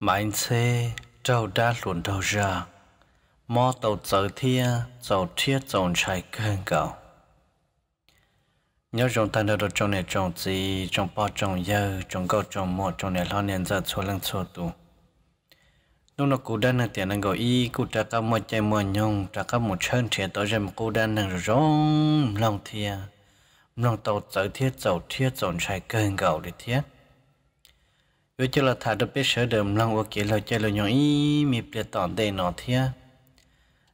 mạnh anh xe trâu đa luồn đầu ra mò tàu tàu thia tàu thiết tàu chạy khen cầu nhớ trong tay đó trong này trong gì trong bao trong giờ trong câu trong mò trong này lo nên ra số lần số tu lúc nó cú đan là tiền năng gọi y cú trả cả một chai một nhung trả cả một chân thiệt tới giờ cú đan năng rong lòng thia lòng tàu tàu thiết tàu thiết tàu chạy khen cầu để thiết với cho là thả được biết sở đầm lăng ở kia là chơi là nhỏ ý mi bịa tỏn đầy nọ thia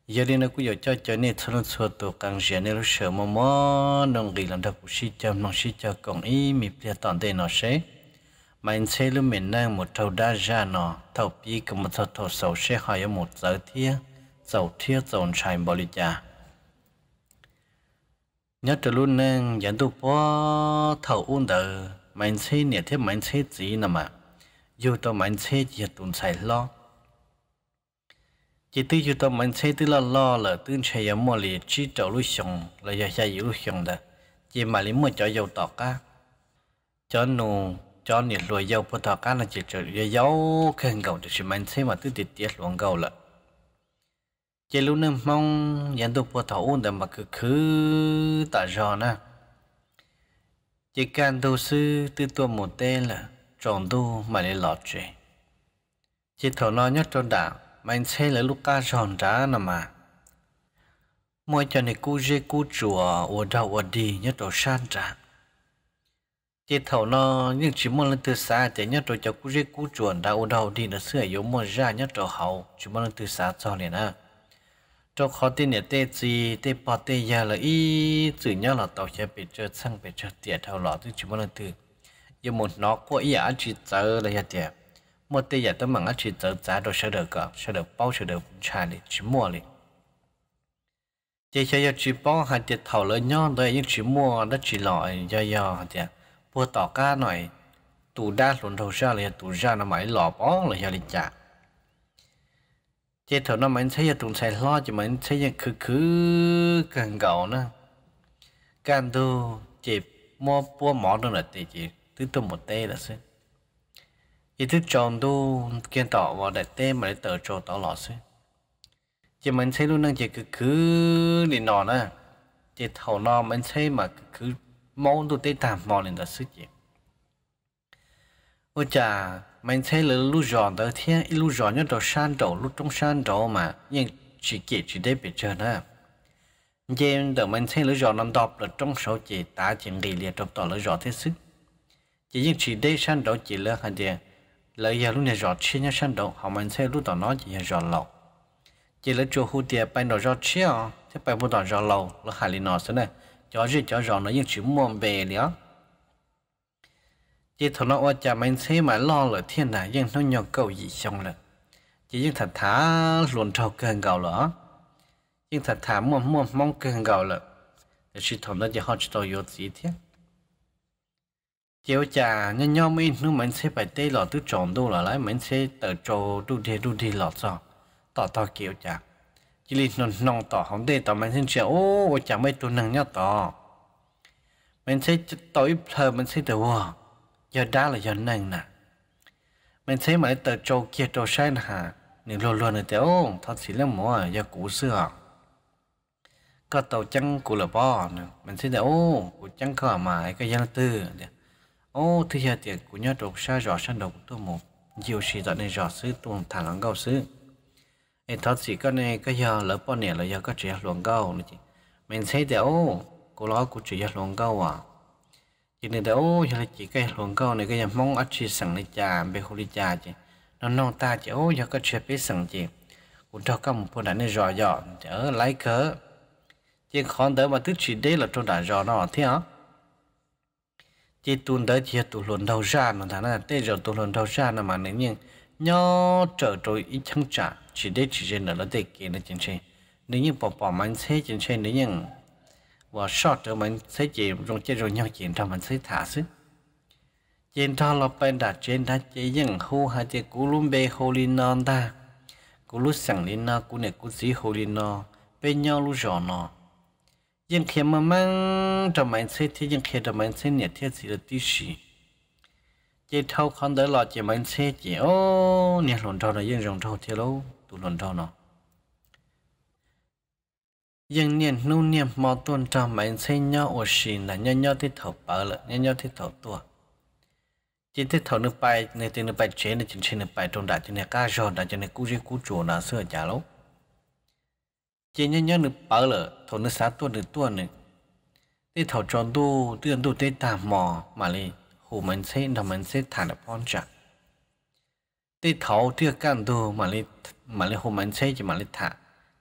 giờ đi nó cũng giờ cho cho nên thằng sửa tổ càng dễ nên nó sợ mà mò nông gì làm đâu cũng xí chậm nông xí cho còn ý mi bịa tỏn đầy nọ sẽ mà anh sẽ luôn mình đang một thầu đa ra nọ thầu bi cùng một thầu thầu sầu sẽ hỏi một giờ thia sầu thia sầu chạy bỏ đi cha nhớ từ luôn nên dẫn tu po thầu uôn đời mà anh sẽ nhớ thế anh sẽ gì nào mà dù tao mạnh xe giờ tụn xài lo chỉ tư dù tao mạnh xe tư là lo là tư xe giờ mua lì chỉ trâu lối xong là giờ xe dữ xong đó chỉ mà lý mua cho dầu tọt á cho nụ cho nhiệt lùi dầu bơ tọt á là chỉ trâu giờ dấu khen gầu được sự mạnh xe mà tư tiệt tiệt luôn gầu là chỉ lúc nương mong nhận được bơ thấu để mà cứ cứ tại giò na, chỉ cần đầu sư tư tuần một tên là tròn đu mà để lọt chế chỉ thổ nó nhất tròn đảo mình xây lấy lúc ca tròn đá nè mà mỗi cho này cú dê cú chùa ở đâu ở đi nhất đồ san trả chỉ thầu nó nhưng chỉ muốn lên từ xa thì nhất đồ cho cú dê cú chùa đã ở đâu đi nó sửa yếu muốn ra nhất đồ hậu chỉ muốn lên từ xa cho liền à cho khó tin này tê gì tê bỏ tê giờ là ý chữ nhau là tàu sẽ bị chơi sang bị chơi tiệt thầu lọ thì chỉ muốn lên từ giờ một nó có ý ăn chỉ tớ là giờ tiệt một tiệt giờ tớ mảng ăn chỉ tớ giá đồ sẽ được cả sẽ được bao sẽ được trả đi chỉ mua đi chỉ cho giờ chỉ bao hạt tiệt thầu lớn nhau đây nhưng chỉ mua nó chỉ loại giờ giờ hạt tiệt mua tỏ cá nổi tủ đa luôn đầu ra là tủ ra nó mãi lọ bó là giờ đi trả chỉ thầu nó mãi thấy giờ tụng sai lo chỉ mãi thấy giờ cứ cứ càng gạo nữa càng đô chỉ mua bua mỏ nữa là tiệt cứ tụm một tê là xuyên ý thức chọn đu kiên tỏ vào đại tê mà để tờ trồ tỏ lọ xuyên chỉ mình xây luôn năng chỉ cứ cứ lì nọ nè chỉ thầu nọ mình xây mà cứ cứ mong tụ tê tạm mò lên đó sức gì ôi chà mình xây là lúc giòn tới thế lúc giòn nhất đầu san đầu lúc trong san đầu mà nhưng chỉ kể chỉ để bị chờ nè nhưng đầu mình xây lúc giòn nằm đọc là trong số chỉ tá chuyện gì liệt trong tỏ lúc giòn thế sức chỉ những chỉ đây sang đó chỉ là hàng điện lợi giờ lúc này rót chi nhau sang đó họ mình sẽ lúc đó nó chỉ rõ lâu chỉ là chỗ hụt tiền bay nó rót chi à thế bay một đoạn rõ lâu là hại lý nó thế này cho gì cho rõ nó những chỉ muốn về nữa chỉ thằng nó ở nhà mình sẽ mà lo là thiên này nhưng nó nhỏ cầu gì xong rồi chỉ những thật thả luồn thầu cần gạo lỡ nhưng thật thả mong mong mong cần gạo lỡ để chỉ thằng nó chỉ họ chỉ tôi yếu gì thiệt chiều chả nhân nhau mình nu mình sẽ phải tê lọt tứ tròn đâu là lấy mình sẽ tờ trồ đu thế đu thế lọt rồi tỏ tỏ kiểu chả chỉ là non non tỏ không tê tỏ mình sẽ chơi ô ô chả mấy tuần nặng nhau tỏ mình sẽ ít thời mình sẽ tờ wow giờ đã là giờ nặng nè mình sẽ mấy tờ trâu kia trâu sai nè nếu luôn luôn là ô thật sự là mùa giờ cũ xưa có tàu chăng của là bò mình sẽ tờ ô của chăng có mà cái dân tư ô thứ giờ tiền của nhà trộm xa rõ sang đầu của tôi một nhiều sĩ dọn này rõ sư tuồng thả lắng gạo sư em thật sự cái này cái giờ lỡ bao nè là giờ có chuyện luồng gạo nữa chị mình thấy để ô cô lo của chuyện luồng gạo à chị này để ô giờ là chỉ cái luồng gạo này cái giờ mong ắt chỉ sẵn này trà bê khô đi trà chị nó non ta chị ô giờ có chuyện biết sẵn chị cũng cho các một phần đại này rõ rõ ở lái cớ chỉ còn đỡ mà thứ chỉ đây là trong đại rõ nó thế hả chỉ tuân tới chỉ tụ luận đầu ra nó thà là thế rồi tụ luận đầu ra là mà nếu như nhỏ trở rồi ít chẳng trả chỉ để chỉ trên nó tê kia nó chính xe nếu như bỏ bỏ mình xe chính xe nếu như và sót trở mình xe chỉ rồi chơi rồi nhau chuyện thằng mình xe thả xuống trên thao là bên đặt trên thằng chế những hô hay chế cú lùm bê hồ lên non ta cú lút sẵn lên nó cú này cú dí hồ lên nó bên nhau lú giò nó ยังเขียนมามั่งจะไม่ใช่ที่ยังเขียนจะไม่ใช่เนี่ยที่สิลติสีเจ้าเท่าคนเดียวหลอดจะไม่ใช่เจ้าเนี่ยหล่นเท่าเนี่ยยังรองเท่าเท่าแล้วตัวหล่นเท่าเนาะยังเนี่ยนู่นเนี่ยมอต้นจะไม่ใช่ย่อโอชินนะย่อย่อที่เท่าเปล่าเลยย่อย่อที่เท่าตัว chỉ thích thầu nước bay nên tiền nước bay chế nên chính trên nước bay trong đại cho nên cá ròn đại cho nên cú rêu cú chuột là sửa trả lâu chỉ nhớ nhớ được bờ lợ thầu nước sáng tua được tua nữa đi thầu tròn tu tiền tu tê tà mò mà li hồ mình sẽ đồng mình sẽ thả được phong trào, đi thầu tia can tu mà li mà li hồ mình sẽ chỉ mà li thả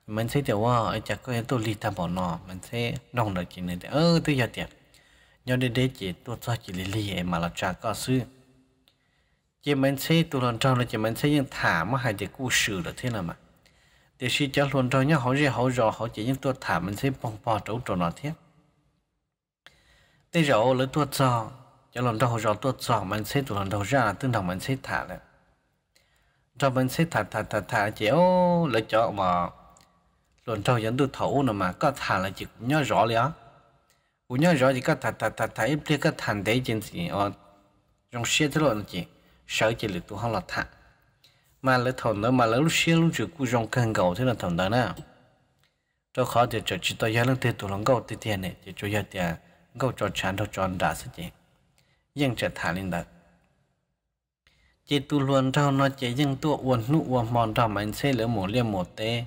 mình sẽ tiểu wow ấy chắc có tu li tà bỏ nọ mình sẽ nong được chỉ này ơ tôi giờ tiệt nhớ đến đây chỉ tu cho chỉ li li mà là chả có sư chỉ mình sẽ tu lần trong là chỉ mình sẽ những thả mà hai cái cú sự là thế nào mà thì xí chắc luôn trâu nhá họ gì họ rõ họ chỉ những tuột thả mình sẽ bong bò trấu trộn nó thiết tây rõ lấy tuột giò cho lần đầu họ rõ tuột giò mình sẽ tụi lần đầu ra là tương đồng mình sẽ thả lại cho mình sẽ thả thả thả thả chỉ ô lấy cho mà lần trâu dẫn tôi thấu nữa mà có thả là chỉ nhớ rõ liền á cũng nhớ rõ thì có thả thả thả thả ít cái thằng đấy trên gì ở ờ, trong xe thế luôn chị sợ chị lực tụi họ là thả mà lấy thằng đó mà lấy lúc xưa lúc trước cũng dùng cần gạo thế là thằng đó nè cho khó thì cho chỉ tôi giá lên tiền tụ lòng gạo tiền tiền này thì cho giá tiền gạo cho chán cho tròn đã sẽ gì nhưng trở thả lên đặt chỉ tu luôn trong nó chỉ nhưng tu uốn nụ uốn mòn trong mình sẽ lỡ một liêm một tê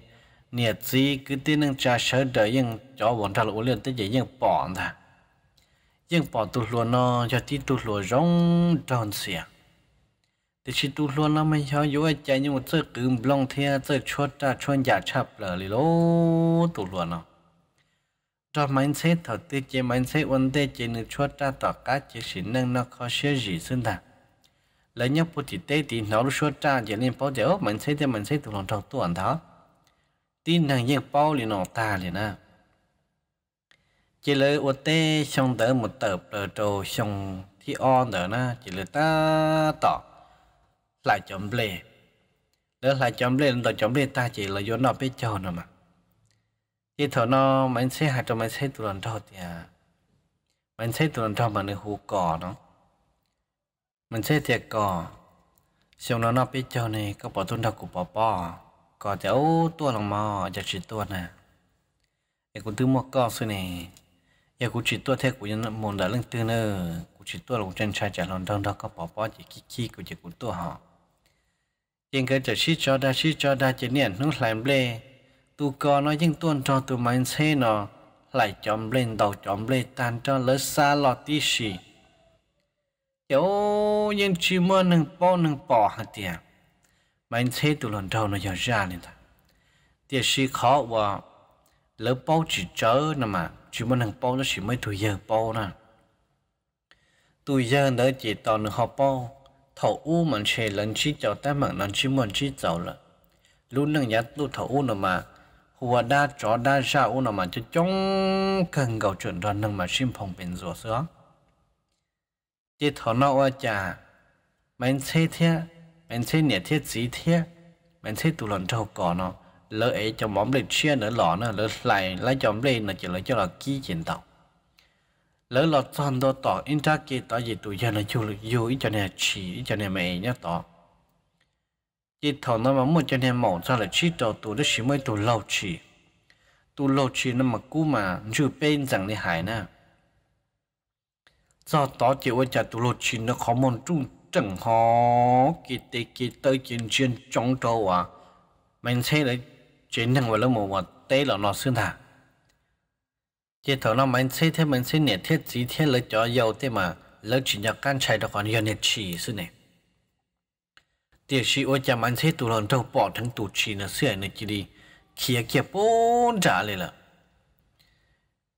nhiệt gì cứ tin năng cha sợ đợi nhưng cho uốn cho uốn liền tới chỉ nhưng bỏ thà nhưng bỏ tu luôn nó cho tí tu luôn rong tròn xiềng thì chỉ tu luôn là mình cho yếu ai chạy nhưng mà chơi cứ long thea chơi chốt ra chôn giả chập lờ lì lô tu luôn nó cho mình sẽ thật tê chế sẽ vấn đề chế nữ chốt ra tỏ cá chế sĩ năng nó khó sẽ gì xưng thà lấy nhóc bút thì tế thì nó chốt ra chế nên bao giờ mindset thì sẽ tu luôn thật tuần đó tin năng yên bao liền nó ta liền à chế là ô tê xong tới một tập rồi trâu xong thi on đó na chế là ta tỏ ลายจอมเล่แล้วลายจอมเล่ต่อจอมเล่ตาจีลราโยนออไปเจอะนะมั้งยี่ถอนอมันใช่หาจอมันใช่ตุลันทอดเนียมันใช่ตุลันทอดมันในหูก่อเนาะ มันใช่เตียก่อเชียงนอนออไปเจอนี่ ก็ปอดต้นทักกูปอปอก่อเจ้าตัวหลังมอจะชิดตัวน่ะ ไอ้คนตื้อมอก็สุนีอยากกูฉิดตัวเท่กกูยังมุ่งแต่เรื่องตื่นเนอกูฉิดตัวลงเช่นชายจหลองดองดองก็ปอบปอจะขี้ขี้กูจะกูตัวห่อยังก็จะชี้จอดาชี้จอดาจะเนี่ยนุ่งหลายเบลตูกอน้อยยิ่งต้วนจอตูมันเซนอไหลจอมเล่นเดาจอมเล่นตานจอเลซาลอตีสีเดี๋ยวยังชิมหนึ่งป้อหนึ่งปอฮะเตียมันเซตุหลอนเท่าน้อยยาเนี่ยเตียชีเขาว่าแล้วป้อจีเจอนะมาชิมหนึ่งป้อแล้วชิไม่ถูกเยอะป้อนะตัวเยอะเด้อจีตอนหนึ่งหอป้อ thầu u mình sẽ lần chi cho ta mặn lần chi mình chi cháu là lúc nâng giá tu thầu u nó mà hùa đa chó đa ra u nó mà cho chống cần cầu chuyện đoàn nâng mà xin phòng bên rùa sữa chỉ thầu nó ở chả mình xe thế mình xe nhẹ thế gì thế mình xe tụ lần trâu cỏ nó lỡ ấy cho móm lên chia nữa lọ nữa lỡ lại lấy cho móm lên là chỉ lấy cho là ký chiến tàu lỡ lọt toàn đồ tỏ in ra kia tỏ gì tụi giờ nó chú lực dù ít cho nè chỉ ít cho nè mẹ nhá tỏ chỉ thầu nó mà muốn cho nè mổ ra là chỉ đồ tụi nó chỉ mới tụi lâu chỉ tụi lâu chỉ nó mà cú mà chưa bên rằng đi hải nè do tỏ chịu ở chả tụi lâu chì nó khó môn trung chẳng khó kỳ tê kỳ tới chiến chiến trong trâu à mình sẽ lấy chiến thằng vào lớp một và tê là nó xương thả จีเถอะเราไม่เช่เท่าไม่เชื่เนี่ยเท่าสีเท่าเลยจ่อเยาเต็มา แล้วจีอยากการใช้ตะกอนยันเนี่ยชีสิเนี่ยเดี๋ยวชีโอจะมันใช้ตัวเราเท่าปอดทั้งตัวชีนะเสื่อในจีดีเขี่ยเกียบปูนจ๋าเลยล่ะ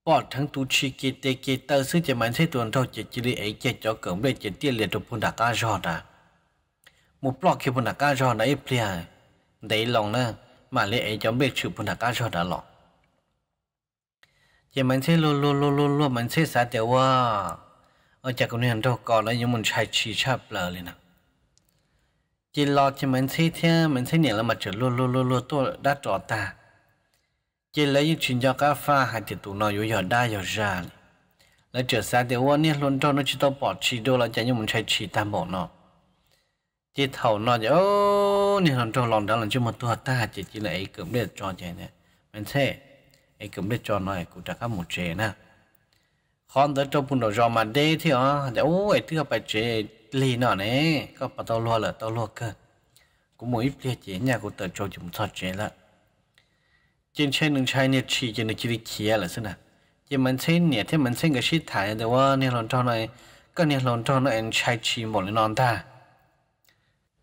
ปอดทั้งตัวชีเกตเกตเตอร์ซึ่งจะมันใช้ตัวเราเท่าจีจีดีไอ้เจียจ่อเกิร์มเลยจีเตี้ยเลียดพุ่นักก้าจอดนะมุปลอกเขียพุนักก้าจอดนไอ้เพลียได้ลองนะมาเลยไอ้จอมเบกชู่พนักก้าจอดนะหรอ giờ mình sẽ lô lô lô lô lô mình sẽ xả tiểu quá ở chợ cũng nên đâu còn đấy nhưng mình chạy chỉ chập lờ liền nè chỉ lo chỉ mình sẽ thế mình sẽ nhảy là mặt trời lô lô lô lô tôi đã trọ ta chỉ lấy những chuyện cho cá pha hay thì tụi nó yếu giờ đa yếu ra lấy trở xả tiểu quá nè luôn cho nó chỉ tao bỏ chỉ đô là chả nhưng mình chạy chỉ tam bộ nó chỉ thầu nó chứ ô nên làm cho lòng đã làm cho một tua ta chỉ chỉ lấy cụm để cho chạy này mình sẽ ai cũng biết cho nói cũng chẳng có một chế nè con tới trong bùn đồ giò mà đây thì ó để ôi thứ bài chế lì nọ nè có bắt tao lo là tao lo cơ cũng mỗi ít chế nhà cũng tớ cho chúng ta chế là trên trên đường trai này chỉ trên đường chỉ đi kia là thế nào chỉ mình thấy nè thế mình thấy cái shit thải để qua nè lon cho này cái nè lon cho nó anh trai chỉ một lần non ta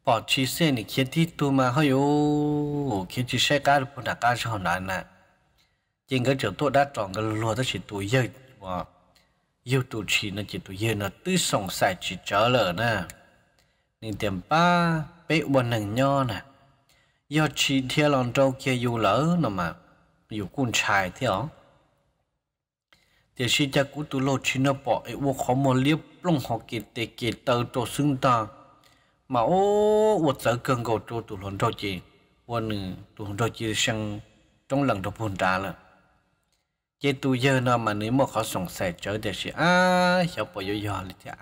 bỏ chỉ xe nè kia đi tu mà hơi ô kia chỉ xe cá được bùn đặc cá cho nó nè chính cái chỗ tôi đã chọn cái lúa đó chỉ tuổi dây mà yêu tụ chỉ nó chỉ tụ dây nó tư sống sai chỉ trở lỡ nè nên tiệm ba bé buồn nằng nho nè do chỉ theo lòng trâu kia yêu lỡ nó mà dù cun chài thế thì chỉ cho cũ tụ lột chỉ nó bỏ ấy vô khó mà liếp lông họ kì tê kì tờ tổ xưng ta mà ô vô sở cơn cầu trâu tụ lòng trâu chỉ vô nữ tụ lòng trâu chỉ sang trong lần đầu phun trả là chế tu giờ nó mà nếu mà khó sống sẻ trở được sự à hiểu bao nhiêu giờ lịch à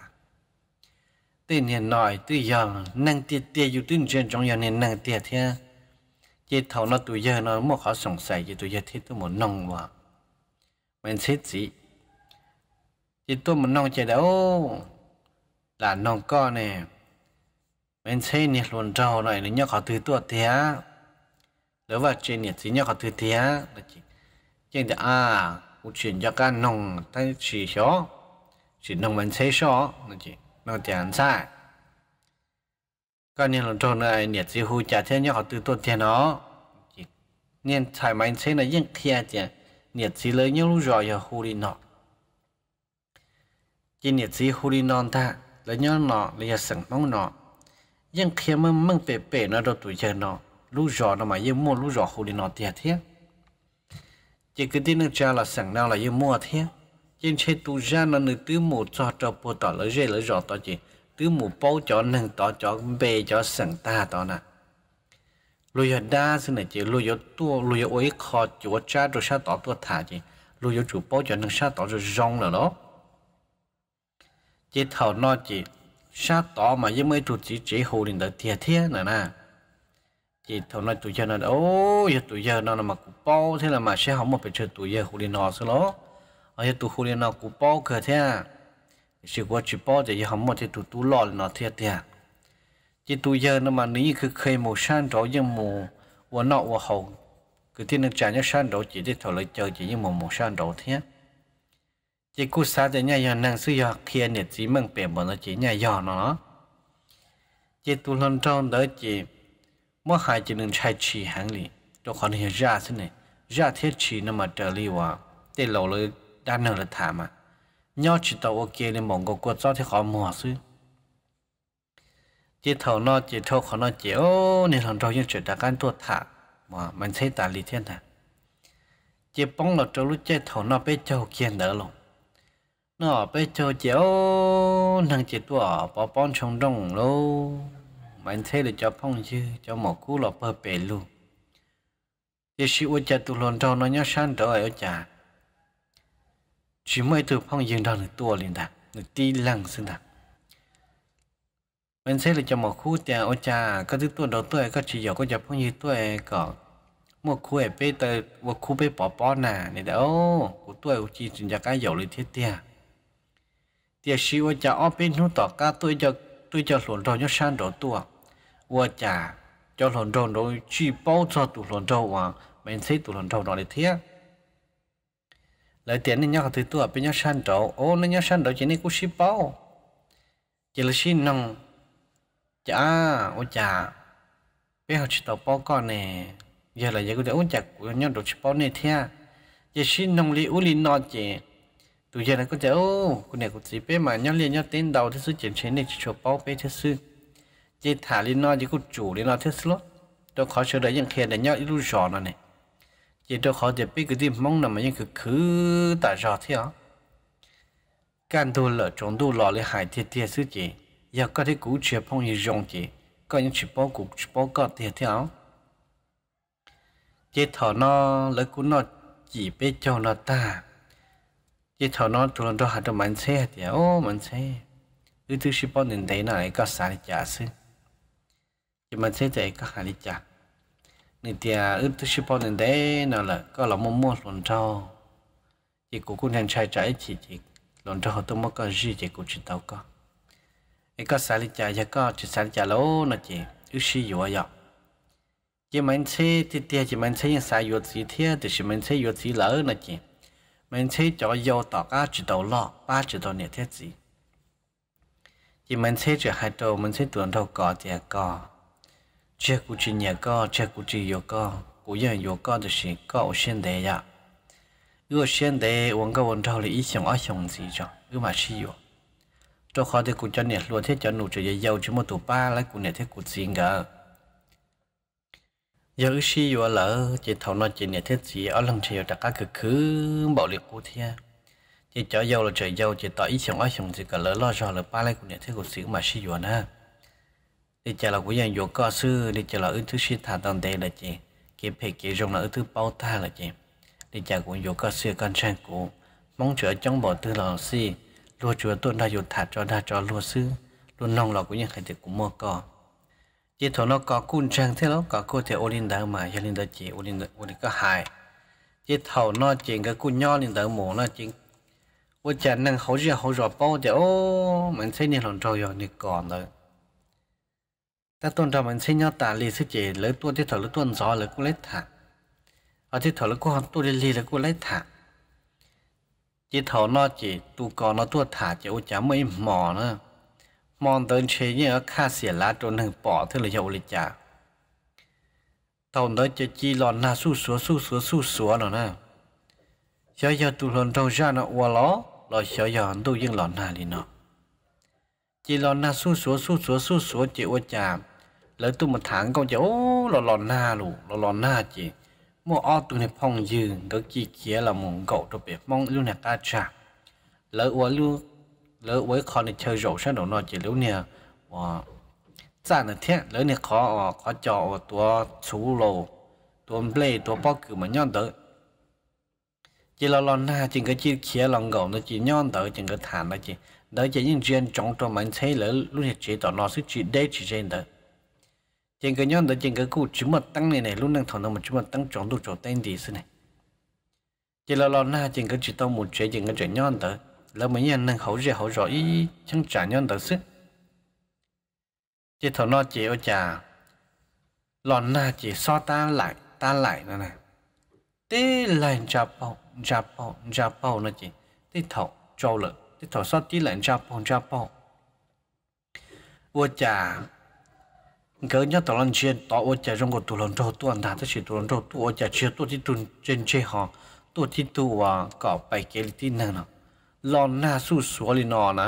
tiền hiện nói từ giờ năng tiền tiền dù tin chuyện trong giờ nên năng tiền thế chế thầu nó tu giờ nó mà khó sống sẻ chế tu giờ thì tôi muốn nông mà mình thấy gì chế tôi muốn nông chế đâu là nông con này mình thấy nhiệt luôn trâu này nó nhớ khó từ tua thế lỡ vào trên nhiệt thì nhớ khó từ thế là chỉ hiện tại à cũng chuyển cho các nông tay chỉ số chỉ nông mình thấy số nó chỉ nó tiền sai các nhân là trôn này nhiệt gì hù trả thế nhau từ tuần tiền nó chỉ nên thoải mái thấy là yên kia tiền nhiệt gì lấy nhau lúc rồi giờ hù đi nọ chỉ nhiệt gì hù đi non ta lấy nhau nọ lấy giờ sẵn mong nọ yên kia mà măng bể bể nó đâu tuổi chờ nọ lúc rồi nó mà những mua lúc rồi hù đi nọ tiền thiết chỉ cái tin nước cha là sẵn nào là yêu mua thế trên xe tu ra nó nữ tứ mù cho cho bộ tỏ lỡ dê lỡ rõ tỏ chị tứ mù bao cho nâng tỏ cho bề cho sẵn ta tỏ nè lùi giờ đa xin này chị lùi giờ tua lùi giờ ấy khó chúa cha rồi sa tỏ tua thả chị lùi giờ chủ bao cho nâng sa tỏ rồi rong là đó chỉ thầu nó chị sa tỏ mà với mấy chủ chỉ chỉ hồ đình tới thiệt thế nè nè thì thằng này tụi giờ nó đâu? giờ tụi giờ nó là mà cũng bao thế là mà sẽ không mà phải chơi tụi giờ khu đi nó xí ló ở giờ tụi khu nào nó cũng bao cơ thế à chỉ có chỉ bao thì giờ không mà thì tụi tụi lò nó thiệt thiệt chỉ tụi giờ nó mà nếu cứ khơi một san đó giờ mù và nọ và hậu cứ thế nên trả nhớ san đó chỉ để thổi lại chơi chỉ như một một san đó thế chỉ cú sa thì nhà giờ năng suy học kia nhiệt chỉ mang bền bọn nó chỉ nhà giờ nó chỉ tụi lần trong đó chỉ มื่อหายจะนึงใช้ฉีหางลีตัวคนเฮียราสิเนี่ยราเทศฉีนมาเจอรีว่าเตลเราเลยด้านเนรถามอ่ะย่อจิตตัวโอเคเลยมองก็กดซ้อที่ขอหมอซื้อจิตเท่านอจิตเท่าขอนอจิตโอ้เนี่ยหลังเรายังจุดดักการตัวถามามันใช้ตาลีเทียนนะจิตป้องเราจะรู้ใจเท่านอไปเจ้าเกียนเด้อลงนอไปเจ้าจิตโอ้นางจิตตัวปอป้อนชงดงโล bạn thấy là cho phong dư cho một cú lọ bờ bể luôn giờ sĩ ôi cha tụ lòn tròn nó nhớ san trở ở cha chỉ mới từ phong dư đó là tua liền đã được ti lăng xin đã bạn thấy là cho một khu tiền ở cha có thứ tua đầu tuổi có chỉ dọc có cho phong dư tuổi có một khu ở bên tới một khu bên bỏ bỏ nà này đó của tuổi chỉ chỉ cho cái dầu lên thiết tiền tiền sĩ ôi cha ở bên nó tỏ cá tôi cho tôi cho lòn tròn nhớ san trở tua cha cho cho trâu trâu trâu chi bao tụ tụ mình 我家叫龙舟龙去包车赌龙舟王，门谁赌龙舟王的天。lời tiền nên nhau tu tuổi bên nhau san trâu. ô nên nhau san trâu chỉ nên cú ship bao chỉ là xin nông chả ô chả bây giờ chỉ tàu bao con nè giờ là giờ có để ô cha, của nhau được ship bao này thea giờ xin nông li u li nọ chỉ tụi giờ này có chả ô cái này có chỉ bây mà nhau liền nhau tiền đầu thì sự chuyển chế này chỉ chụp bao bây thế sự chỉ thả lên nó chỉ có chủ lên nó thế slot tôi khó sửa đấy những khi để nhau ít lúc rõ nó này chỉ tôi khó để biết cái gì mong là mà những cái khứ tại rõ thế á can tôi lỡ trong tôi lọ lên hải thiệt thiệt sự chỉ giờ có thể cú chưa phong gì rộng chỉ có những chuyện bao cục bao cọ thiệt thế á chỉ thọ nó lấy cú nó chỉ biết cho nó ta chỉ thọ nó tụi nó đó hạt cho mình xe thì ô mình xe ư thứ sĩ bao nền đấy lại có sai trả xin chỉ mình sẽ chạy các hàng đi chả nên thì ước à, tôi ship nên đấy nào là có là mua mua luôn cho chỉ của cô hàng trai trái chỉ chỉ luôn cho họ tôi mới có duy chỉ của chị tao có cái có xài đi chả giờ có chỉ xài đi chả lố nó chỉ ước gì dùa dọc chỉ mình sẽ thì thì chỉ mình sẽ xài dùa gì thế thì chỉ mình sẽ dùa gì lỡ nó chỉ mình sẽ cho dầu tỏ cá chỉ đầu lọ ba chỉ đầu nè thế gì chỉ mình sẽ chỉ hai đầu mình sẽ tuần đầu cỏ chè cỏ chế cụ chỉ nhà co chế cụ chỉ yo co cụ giờ yo co thì chỉ co sen đề ya yo sen đề ông có vốn cho lý ý xong ở xong gì cho cứ mà xí yo cho khó thì cụ cho nè luôn thế cho nụ cho dây dâu chỉ một tụ ba lấy cụ nè thế cụ xin cả giờ xí yo lỡ chỉ thầu nó chỉ nè thế gì ở lần chiều đặt các cực khứ bảo liệt cụ thế chỉ cho dâu là trời dâu chỉ tỏ ý xong ở xong gì cả lỡ lo cho lỡ ba lấy cụ nè thế cụ xin mà xí yo na đi chợ là của dân vô có sư đi chợ là ứng thứ sinh thả toàn đề là chị kiếm phải kiếm dùng là ứng thứ bao tha là chị đi chợ cũng vô có sư con trang cũ mong chờ trong bỏ tư là si lúa chúa tuân đa vô thả cho đa cho lúa sư luôn nong là của những khai thực cũng mua co chỉ thổ nó có cun trang thế lắm có cô thể ô linh đạo mà cho linh đạo chị ô linh đạo ô linh có hại chỉ thầu nó chuyện cái cun nho linh đạo mổ nó chuyện ô chả năng hỗ trợ bao thì ô mình thấy nên làm trâu rồi thì còn rồi ta tuần đầu mình xây nhau tả lì sư chỉ lấy tuần thì thở lấy tuần gió lấy cô lấy thả ở thì thở lấy cô hắn tuần lì lấy cô lấy thả chỉ thở nó chỉ tu cò nó tuần thả chỉ ô chả mới mò nữa mòn tới chế như ở kha xỉa lá trốn hừng bỏ thứ là dầu lịch chả tàu tới chỉ chi lòn là su súa su súa su súa nữa nè giờ giờ tu lòn đầu ra nó ua lỏ rồi giờ giờ hắn tu dương lòn na đi nọ chỉ lòn na su súa su súa su súa chỉ ô chả lỡ tu một tháng con cháu lò lò na lù lò lò na chỉ mua o tu này phong dư có kia là muốn cậu đồ bếp mong lưu này ta trả lỡ uống lưu lỡ uống con này chơi rượu sao đồ nó chỉ lưu nè và ra thế lỡ này khó khó cho tua chú lô tua play tua bao cử mà nhon tới chỉ là lon na chỉ cái kia lòng gạo nó chỉ nhon tới chỉ cái thản nó chỉ đó chỉ những chuyện trong trong mình thấy lỡ lúc này chỉ tỏ nó sức chỉ đây chỉ trên tới trên cái nhóm đó trên cái cụ chỉ mật tăng này này luôn đang thằng nào một chỉ mật tăng chọn đồ chọn tên gì xí này chỉ là lo na trên cái chỉ tao một chuyện trên cái chuyện nhóm đó là mấy nhân đang hậu dễ hậu rõ ý chẳng trả nhóm đó xí chỉ thằng nó chỉ ở chả lo na chỉ so ta lại ta lại nữa này tê lại Japan Japan Japan nó chỉ tê thọ trâu lợn, tê thọ so tí lại Japan Japan vua chả gỡ nhớ tao lần trên tao ở chợ trong cuộc tụ lần trâu tụ anh ta chỉ tụ lần trâu tụ ở chợ chia tụ thì tụ trên chơi họ tụ thì tụ à có bảy cái tin năng nó lon na su su lên nó nè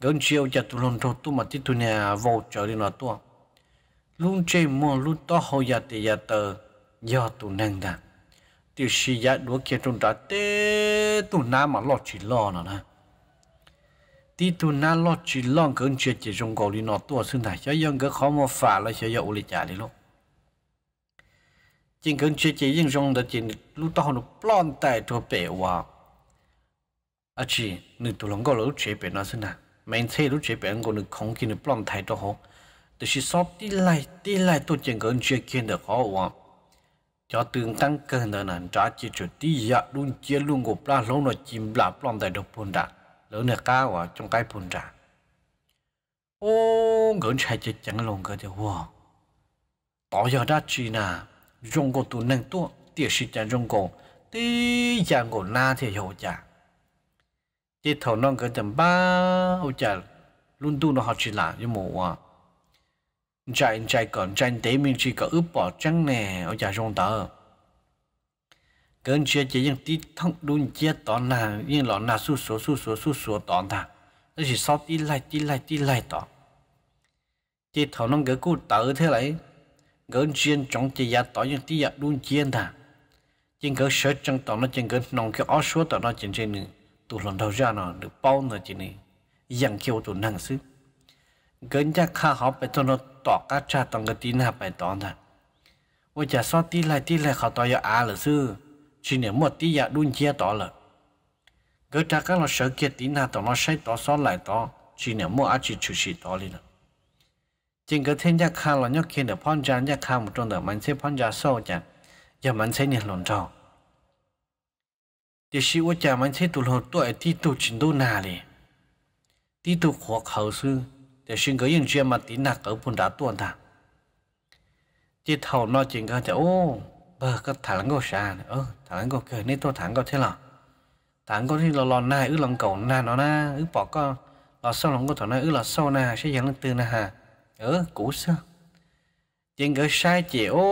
gần chiều chợ tụ lần trâu tụ mà thì tụ nhà vô chợ đi nó tụ luôn chơi mua luôn to hậu giờ thì giờ tờ giờ tụ năng đàn tiêu sĩ gia đuổi kia trong trả tê tụ nam mà lo chỉ lo nó nè đi tu na lo chỉ lo cơn chuyện chỉ trong cổ đi nó tua xưng thải cho dân cái khó mà phá là sẽ dậu ủi trả đi luôn chính cơn chuyện chỉ dân trong đó chỉ lúc tao nó plon tại chỗ bể hòa à chỉ nữ tu lòng cổ lúc chế bể nó xưng nào mình thấy lúc chế bể anh cổ nữ không kia nó plon tại chỗ hồ từ khi sót đi lại đi lại tôi chính cơn chuyện kia được khó hòa cho tương tăng cơn đó là trả chỉ chỗ đi dạ luôn chia luôn của pla lâu nó chìm là plon tại đâu buồn đạt lỡ nè cá quá trong cái bùn ra ô ngỡ chạy chết chẳng lòng cái điều wow tỏ giờ đã chỉ là dùng cổ tu nâng tua tiếc sĩ chẳng dùng cổ tí chẳng cổ na thì hiểu chả chỉ thầu non cái tầm ba ô chả luôn tu nó học chỉ là như một à chạy chạy còn chạy tế mình chỉ có ướp bỏ chẳng nè ô chả dùng tờ cơn chia chỉ những tí thông đun chia tòn là những lọ là su số su số số tòn thà nó chỉ sau tí lại tí lại tí lại tòn chỉ thầu nó cái cụ tự thế lại cơn chuyên trong chỉ giá tỏ những tí giá đun chia thà chính cỡ sợ trong tòn nó chính cỡ nòng cái ó số tòn nó chính trên nữa tụ lần ra nó được bao nữa chỉ này dạng kêu tụ năng sức cơn chắc khá học phải cho nó tỏ cá cha tòn cái nào phải tòn thà ว่าจะซ้อตีไรตีไรเขาต่อยาอาหรือซื้อ chỉ nếu một tí giờ đun chia tỏ là cứ ta cái lo sợ kia tí nào tỏ nó say tỏ xót lại tỏ chỉ nếu mua á chỉ chủ sĩ tỏ đi là chính cái thiên gia khang là nhóc kia được phong gia gia khang một trong đó mình sẽ phong gia sâu chả giờ mình sẽ nhận lòng trào thì sĩ ô chả mình sẽ tụt hồn tuổi tí tụt chính đô nào đi tí tụt hoặc hậu sư để xin cái yên chuyện mà tí nào ở bùn đá tuần thả chỉ thầu nói chuyện cái chả ô ờ thằng có xa à ờ thằng có cười nên tôi thằng có thế là thằng có thì lò lò na ứ lòng cầu na nó na ứ bỏ có lò sau lòng có thằng na ứ lò sau na sẽ dẫn lên từ na hà ờ cũ xưa trên cái sai chị ô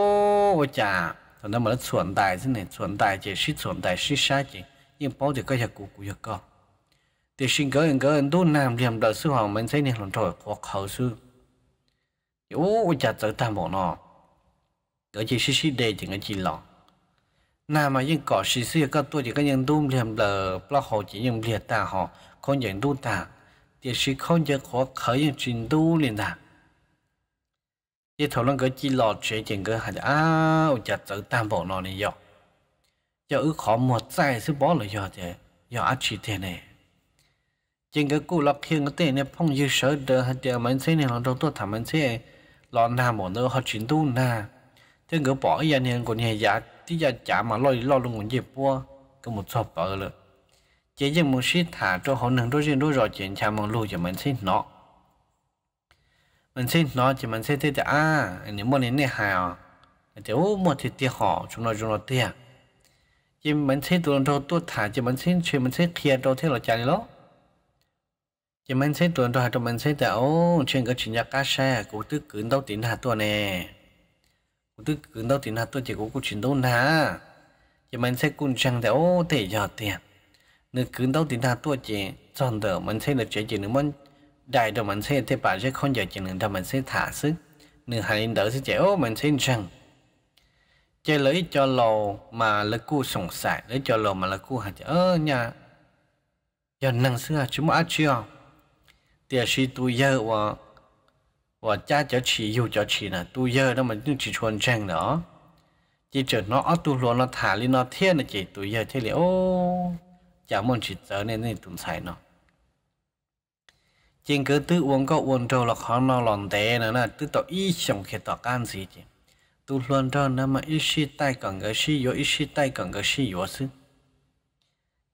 ô thằng nó mà nó chuẩn tài thế này chuẩn tài chị sĩ chuẩn tài sĩ sai chị nhưng bao giờ có nhà cũ cũ nhà con thì xin gỡ anh gỡ anh đun nam liềm đợi sư hoàng mình thấy này lòng trời khó khẩu sư ô ô chà tới tam nó đó chỉ xí xí đề chỉ cái chỉ lỏng nà mà những cỏ xí xí các tôi chỉ cái những đun liền là lo họ chỉ những liệt ta họ không những đun ta thì xí không chỉ có khởi những chuyện đun liền ta chỉ thảo luận cái chỉ lọ chuyện chuyện cái hạt à chặt tự tam bộ này dọc giờ ước khó một dài sư bó là giờ thế giờ ăn thế này trên cái cụ lọc khiêng cái tên này phong dư sở đờ hạt giờ mình xem này là đâu tôi thảm mình xem lọ nà một nơi họ chuyện đun nà thế ngỡ bỏ yên hiền còn nhà giả thì giờ chả mà lo lo luôn còn dịp bua có một sọp bỏ lợ chỉ riêng một xít thả cho họ nâng đôi chân đôi rồi chuyện cha mong lưu cho mình xin nó mình xin nó chỉ mình xin thế thì à nếu muốn đến này hào thì ô một thì tiền họ chúng nó chúng nó tiền chỉ mình xin tuần đầu tôi thả chỉ mình xin chuyện mình xin kia đầu thế là chạy lắm chỉ mình xin tụi nó cho mình xin tại ô chuyện cái chuyện nhà cá xe cũng tức cứ đâu tiền hạt tuần nè tôi cứ đâu thì là tôi chỉ có cuộc chiến đấu nà chỉ mình sẽ cùng chẳng ô thể giờ tiền nếu cứ đâu thì là tôi chỉ chọn được mình sẽ được chế chỉ nếu mình đại đồ mình sẽ thì bảo sẽ không giờ chỉ nếu mình sẽ thả sức nếu hai đỡ sẽ chế ô mình sẽ chẳng chế lấy cho lò mà lấy cu sòng sải lấy cho lò mà lấy cu hạt ơ nhà giờ năng xưa chúng mà chưa tiền si tu giờ và cha cho chỉ yêu cho chỉ là tu giờ đó mà chỉ chuồn tranh đó chỉ chờ nó tu luôn nó thả lên nó thiên là chị, tu giờ thế liệu ô chả muốn chỉ giờ nên nên tụng sai nó chính cứ tự uống có uống trâu là khó nó lòn té nữa là tự tỏ ý xong khi tỏ can gì chứ tu luôn trâu nó mà ý si tay còn cái si yếu ý si tay còn cái si yếu chứ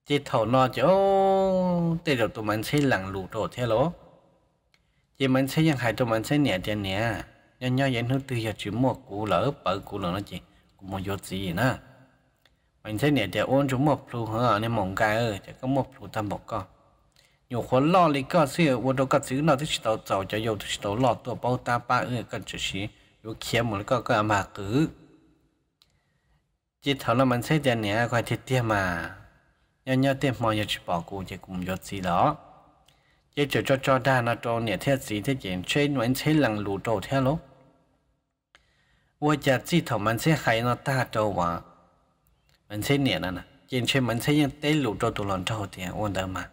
chỉ thầu nó chứ ô tê được tụi mình xây lặng lụt rồi thế lỗ chỉ mình sẽ nhận hại cho mình sẽ nhẹ tiền nhẹ nhỏ nhỏ vậy nó tự giờ chỉ mua củ lỡ bở củ lỡ nó chỉ cũng một chút gì nữa mình sẽ nhẹ tiền ôn chúng một phù hả nên mong cái ơi chỉ có một phụ tam bọc con nhiều khó lo thì có sự ôn đâu có chữ nào thích tao tao cho yêu thích tao lo tao bao ta ba ơi cần chữ gì yêu kia một cái cái mà cứ chỉ thảo là mình sẽ tiền nhẹ coi thiết tiền mà nhỏ nhỏ tiền mọi nhà chỉ bỏ củ chỉ cũng chút gì đó chỉ cho cho cho cho đa na thiết thiết gì gì trên 也就叫叫大那种年天时的人吹暖吹冷路走天喽。我家这头门车还那大周娃，门车年了呢，人吹门车人带路走都乱走的，我得嘛，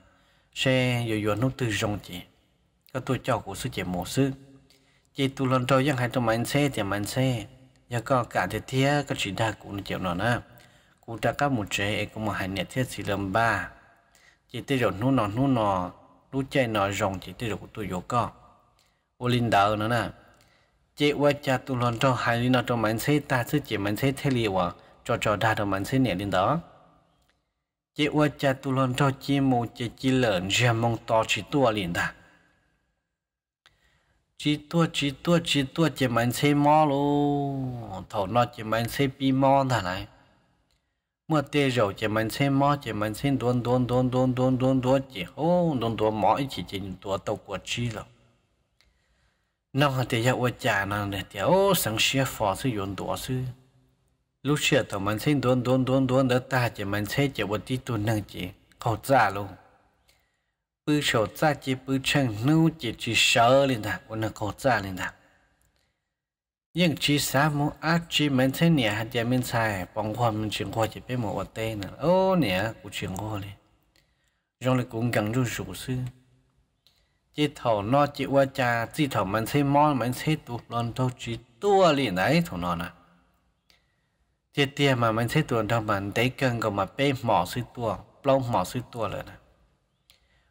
是有有弄对容的，个都叫故事节模式，这都乱走人还做门车的门车，也个 cả thế thế cái chuyện đại cũng chịu nó nữa, cũng đã có một chế cũng mà một thiết gì làm ba, chỉ tới rồi nút nọ nút nọ lúc chơi nọ rồng chỉ tiêu của tôi vô co ô linh đỡ nữa nè chị qua cha tu luôn cho hai linh nó cho mình xe ta chứ chỉ mình xe thế liệu à cho cho đa cho mình xe nè linh đó chị qua cha tu luôn cho chị một chị chị lợn ra mong to chỉ tua linh ta chỉ tua chỉ tua chỉ tua chỉ mình xe mò luôn thầu nọ chỉ mình xe pi mò thà này มื่อเตะเราจะมันเส้นมอจะมันเส้นดวนดวนดวนดวนดวนดวนดวนจีโอ้ดวนดวนหมออีจีจีตัวตกวดชีแล้วน้องเตะยาอวจานั่นเนี่ยเตะโอ้สังเชียฟอซื้อยนตัวซื้อลูกเชียตัวมันเส้นดวนดวนดวนดวนเดตาจะมันเส้นจะวันที่ตัวนั่งจีเขาจ้าลงปื้อโฉดจ้าจีปื้อเชิงนู้จีจีเชอเลยนะวันนั้นเขาจ้าเลยนะ nhưng chỉ sao mu ác chỉ mình thế nè hạt giờ mình xài bằng khoa mình chuyển khoa chỉ biết một vật tê nè ô nè cũng chuyển khoa đi rồi lại cũng gần rồi sụp sư chỉ thầu nó chỉ qua cha chỉ thầu mình thấy món mình thấy tụ lần thầu chỉ tua liền đấy thầu nó nè chỉ tiền mà mình thấy tuần thầu mình thấy cần còn mà bê mỏ sư tua plong mỏ sư tua rồi nè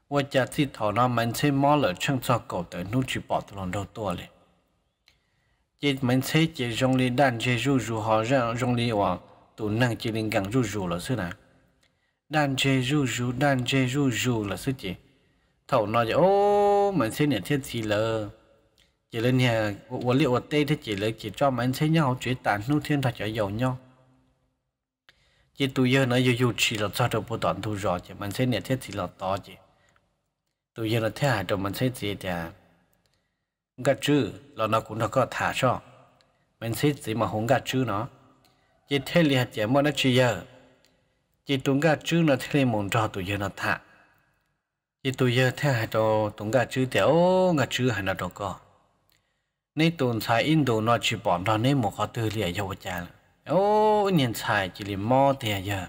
qua cha chỉ thầu nó mình thấy món là chân cho cổ tới nút chỉ bỏ tuần thầu tua liền chỉ mình thấy chỉ rong lên đàn chơi rù rù họ ra rong lên hoặc tụ năng chỉ linh gần rù rù là xưa nào đàn chơi rù rù đàn chơi rù rù là xưa chỉ thầu nói cho ô mình thấy nè thiết gì lờ chỉ lên nhà vật liệu vật tê thế chỉ lấy chỉ cho mình thấy nhau chuyện tàn nô thiên thật cho giàu nhau chỉ tụi giờ nó dù dù chỉ là cho được bộ đoạn thu rõ chỉ mình thấy nè thiết gì là to chỉ tụi giờ là thế hại à, được mình thấy gì thì à? gà chữ là nó cũng có thả cho mình xích gì mà hùng gà chữ nó chỉ thế li hạt chè nó chỉ giờ chỉ tung gà chữ nó thế li muốn cho tụi giờ nó thả chỉ tụi giờ thế hạt đồ tung gà chữ tiểu gà chữ hay nó đâu có nên tụi xài in nó chỉ bỏ nó nên một khó li cho vợ ô nhìn xài chỉ li mò thì giờ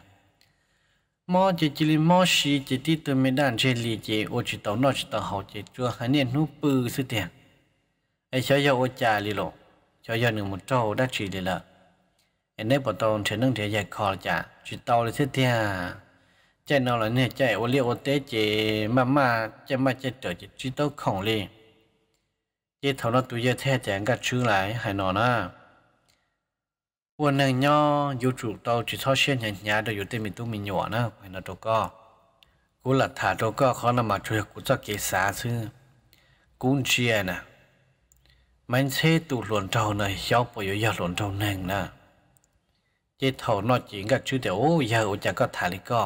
mò chỉ chỉ li mò xì chỉ tí tụi mình đang chơi li chỉ ô chỉ tàu nó chỉ tàu hậu chỉ chưa hai niên nút bự sự tiền ai cho yo ô cha li lộ cho yo nửa một trâu đã chỉ đi lợ em ấy bảo tao trên nâng thế giải khó chả chỉ tàu là thế thia chạy nào là nè chạy ô liệu ô tế chỉ mà mà chạy mà chạy trở chỉ chỉ tàu khổng li chỉ thầu nó tụi giờ thế chẳng cả chữ lại hay nó na quân nàng nho yêu chủ tàu chỉ thao xuyên nhà nhà đều yêu tên mình tu mình nhỏ na phải nó đâu có cú là thả đâu có khó là mà chơi cú cho kế xá chứ cún chia à nè มันเชตุหลวนเท่าเนยอกปอยยาหลวนเท่าน่งนะเจ้าเท่านอจิงก็ชื่อเดียวโอ้ยาอุจาก็ถ่ายลิก็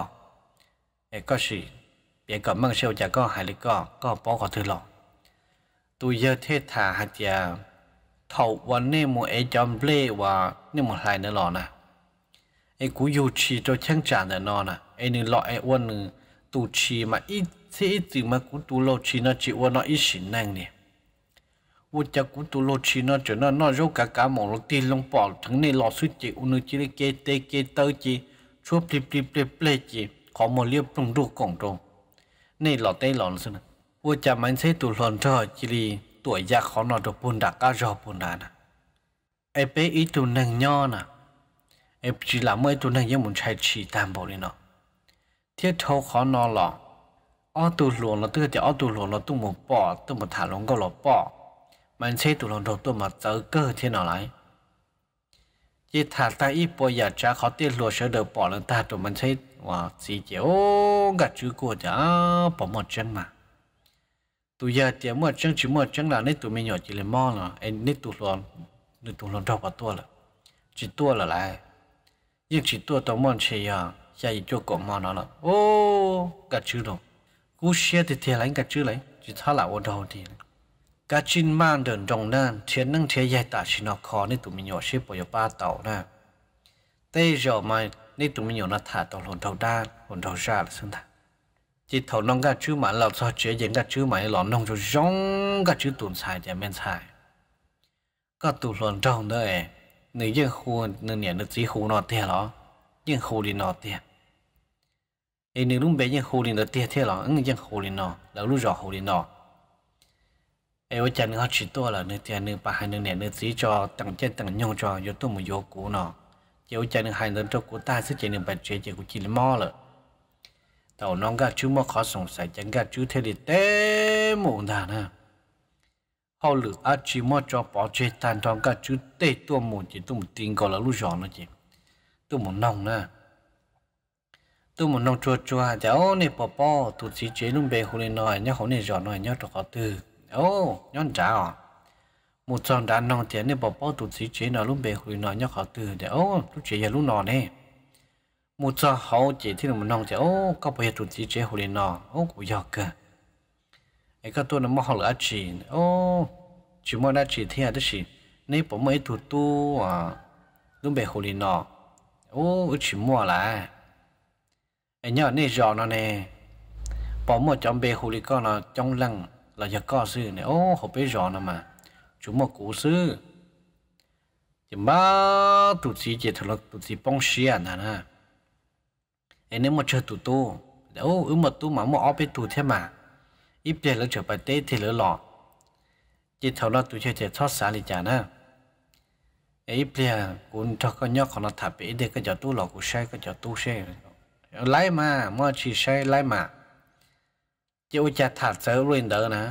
เอก็สิเปลี่ยนกับมั่งเชียวจากก็หายลิก็ ก็ ป้องกันเธอหรอกตัวยาเทศถาหัดยาเท่าวันนี้มัวไอจอมเล่ว่านี่มัวหายเนี่อหลอนะไอกูอยู่ชีโจเช่างจานเนืนอนอนะไอหนึ่งหลอไออ้วนหนึ่งตูชีมาอีเสียอีจึงมากูตูโลชีนอจีวัวนนออีสินน่งเนี่ย我家古都落去那就那那肉嘎嘎毛了地龙宝，疼你老水姐，我那只哩给得给到姐，出不不不不姐，好毛了不弄广东，你老呆老了是呢。我家门菜都乱着只哩，ตัวยักษ์เขาหนอดปุ่นดักก็รอปุ่นดานะไอเป้อีตัวหนึ่งย่อนะไอจีหลามเมื่อตัวหนึ่งยังมุนใช้ชีตามบอกเลยเนาะเทียบเท่าเขานอนหลอกอ้อตัวหลวงเราเตื้อจะอ้อตัวหลวงเราตุ้มหมูปอตุ้มหมูถาหลงก็หลอปอ mình sẽ tụ lòng đầu tôi mà tớ cơ thế nào lại chỉ thả ta ít bộ giờ cha khó tiền lúa sẽ được bỏ lên ta tụi mình sẽ và chỉ kiểu gạt chữ của cha bỏ một chân mà tụi giờ chỉ một chân chỉ một chân là nên tụi mình nhỏ chỉ là mò là em nên tụi lòn nên tụi lòn đầu vào tua là chỉ to là lại nhưng chỉ to tao mòn chỉ à giờ chỉ cho cổ mò nó là ô gạt chữ rồi cú xe thì thiệt lãnh gạt chữ lãnh chỉ thả lại ô đầu thì cá chín mang đơn trong na thiên năng thiên dài ta chỉ nó khó nên tụi mình nhỏ xếp bởi ba tàu nè tây giờ mà nên tụi mình nhỏ nó thả tàu hồn đầu đa hồn đầu ra là xưng thả chỉ thầu nông cá chứ mà lọt sao chế dính cá chứ mà lọt nông cho giống cá chứ tụi xài thì men xài cá tụi lọt trong đấy nếu như khu nên nhà nước chỉ khu nó thế đó nhưng khu đi nó thế ấy nếu lúc bé nhưng khu đi nó thế thế đó nhưng khu đi nó là lúc rõ khu đi nó ai vợ chân họ chỉ to là nơi tiền nơi bà hai nơi nẻ, nơi gì cho tặng chân tặng nhung cho yo tôi một vô cũ nọ chỉ vợ chân hai nơi cho của ta sẽ chỉ nơi bà chế chỉ của chị là mò rồi tàu non gà chú mò khó sống sài chân gà chú thế thì té mù nà nè họ lử à chỉ mò cho bỏ chế tan trong gà chú té tua mù chỉ tôi một tiền gọi là lúc gió nó chỉ, tôi một nòng nè tôi một nòng chua chua cháu này bỏ bỏ tôi chỉ chế luôn bề hồ này nói nhá hồ này giỏ nói nhá cho có từ ô nhon chào một tròn đã nòng tiền nên bỏ bỏ tụt sĩ chế nó lúc bề hồi nó nhóc họ từ để ô tụt chế giờ lúc nọ nè một tròn họ chỉ thì một nòng thì ô có bây giờ tụt sĩ chế hồi nó ô cũng giờ cơ ấy các tôi nó mò họ là chỉ ô chỉ mò đã chỉ thế à đó chỉ nên bỏ mấy tụt tu à lúc về hồi nó ô chỉ mua lại. ấy nhớ nên giò nó nè bỏ một trong bề hồi con nó trong lăng là giờ có sư này ô họ biết rõ nè mà chúng một cố sư chỉ ba tụt gì chỉ thật là tụt gì bông xia à nè em nếu mà chơi tụt tu ô ứ mà tu mà mà ở bên tụt thế ít tiền là chơi bài tê thì lỡ lọ chỉ thật là tụt chơi chơi thoát xả đi chả nè ấy bây cũng cho con nhóc con nó thả bể để cái chỗ lọ của sai cái chỗ tu sai lấy mà mua chỉ sai lấy mà จะอุจาถัดเสซอเรนเดอร์นะ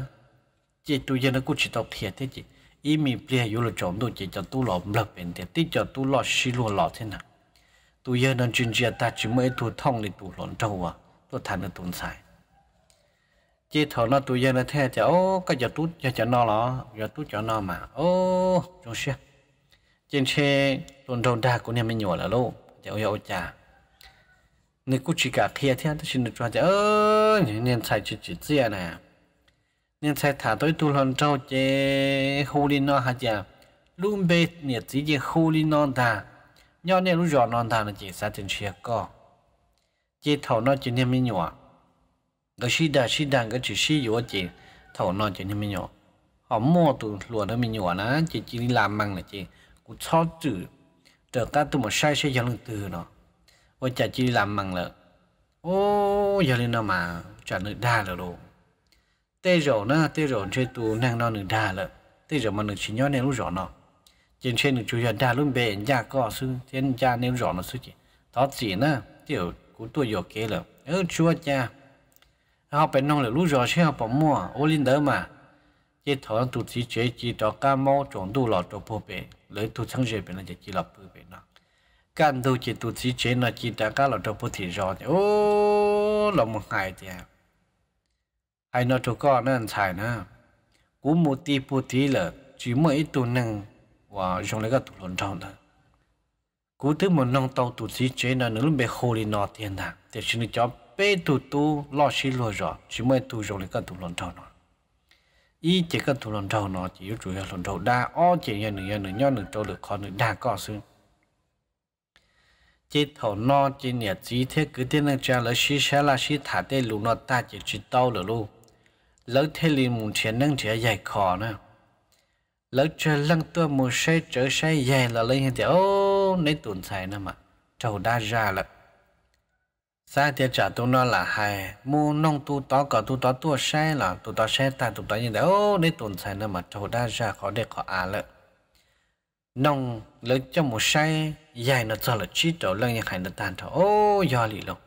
จีตัวยันกุชิตอกเทียที่จีอีมีเปลี่ยนอยู่ละจอมัวจีจะตัวหลอมเลิกเป็นเทียที่จะตัวหลอดชิลัวหลอดเท่านั้นตัวยันนจินเจียตาจิเม่ตัวท่องในตัวหลอนเจ้าวะตัวทันในตัวสายจีถอนตัวยันแท้จะโอ้ก็จะตุ้ดจะจะนอหรอจะตุ้ดจะนอมาโอ้จงเชื่อจินเชตัวโดนด่ากูเนี่ยไม่หยวนแล้วลูกจะเอย่าเอาจ่านี่กูชิกาเคียเทียนตัวชินจวนจะเออนี่เนียนใส่จิตจิตเสียนะเนียนใส่ถาตัวตุลันเจ้าเจฮูลินนอฮะจะลุมเบสเนี่ยจีเจฮูลินนอตาย้อนเนี่ยรู้จอนนอตาเนี่ยซาตว์เชียก็เจถอนนอจีเนี่ยไม่หยอกก็ชิดาชิดังก็จีชิโยเจีถอนนอจีเนี่ยไม่หยอกหอมหม้อตัวเนี่ยไม่หยอกนะจีจีนิลามังเนี่ยจีกูชอบจืดเจอตาตุวมัใช้ใช้ยังตื่นเนาะ ô chả chi làm mằng lợ ô giờ lên nó mà chả nữ đa lợ đồ tê rổ na tê rổ chơi tù nàng nó nữ đa lợ tê rổ mà nữ chỉ nhớ nên lúc rõ nó trên trên nữ chủ giờ đa luôn bề nhà có sư trên cha nên rõ nó sư chị đó gì na tiểu cũng tôi giờ kế lợ ơ chúa cha học bên nông là lúc rõ sẽ học bằng mua ô lên đỡ mà chế thọ tụt chỉ chế chỉ đó ca mau trộn đủ lọ trộn phô bể lấy tụ sáng chế bên là chỉ lọ phô bể nào cần đâu chỉ tu chỉ chế là chỉ đã các là trong bút thì rồi ô là một ngày thì ai à. nói cho con nên ăn xài nữa cũng một tí bút thì là chỉ mới tu năng và trong lấy các tu luận trong đó cú thứ một nông tàu tu sĩ chế là nếu bị khô thì nọ tiền thà thì xin cho bê tu tu lo xí lo rõ chỉ mới tu rồi lấy các tu luận trong đó, ý chỉ các tu luận trong nó chỉ chủ yếu luận trong đa o chỉ nhà nửa nhà nửa nhau nửa trâu được con nửa đa có xương chỉ thầu nó chỉ nhẹ chỉ thế cứ thế năng cha lỡ xí xé là xí thả tê lù nó ta chỉ chỉ đau lỡ lu lỡ thế liền muốn chuyện năng trẻ dài khó nữa lỡ chơi lăng tua mù xe trở xe dài là lấy lên thì ô nấy tuần xài nữa mà trâu đa ra là xa thì trả tu nó là hai mua nông tu tó cả tu tó tua xe là tu tó xe ta tu tó như thế ô nấy tuần xài nữa mà trâu đa ra khó để khó à lỡ nông lỡ cho mù xe dài nó cho là chi trổ lần nhà khai nó tàn trổ ô do lì lộc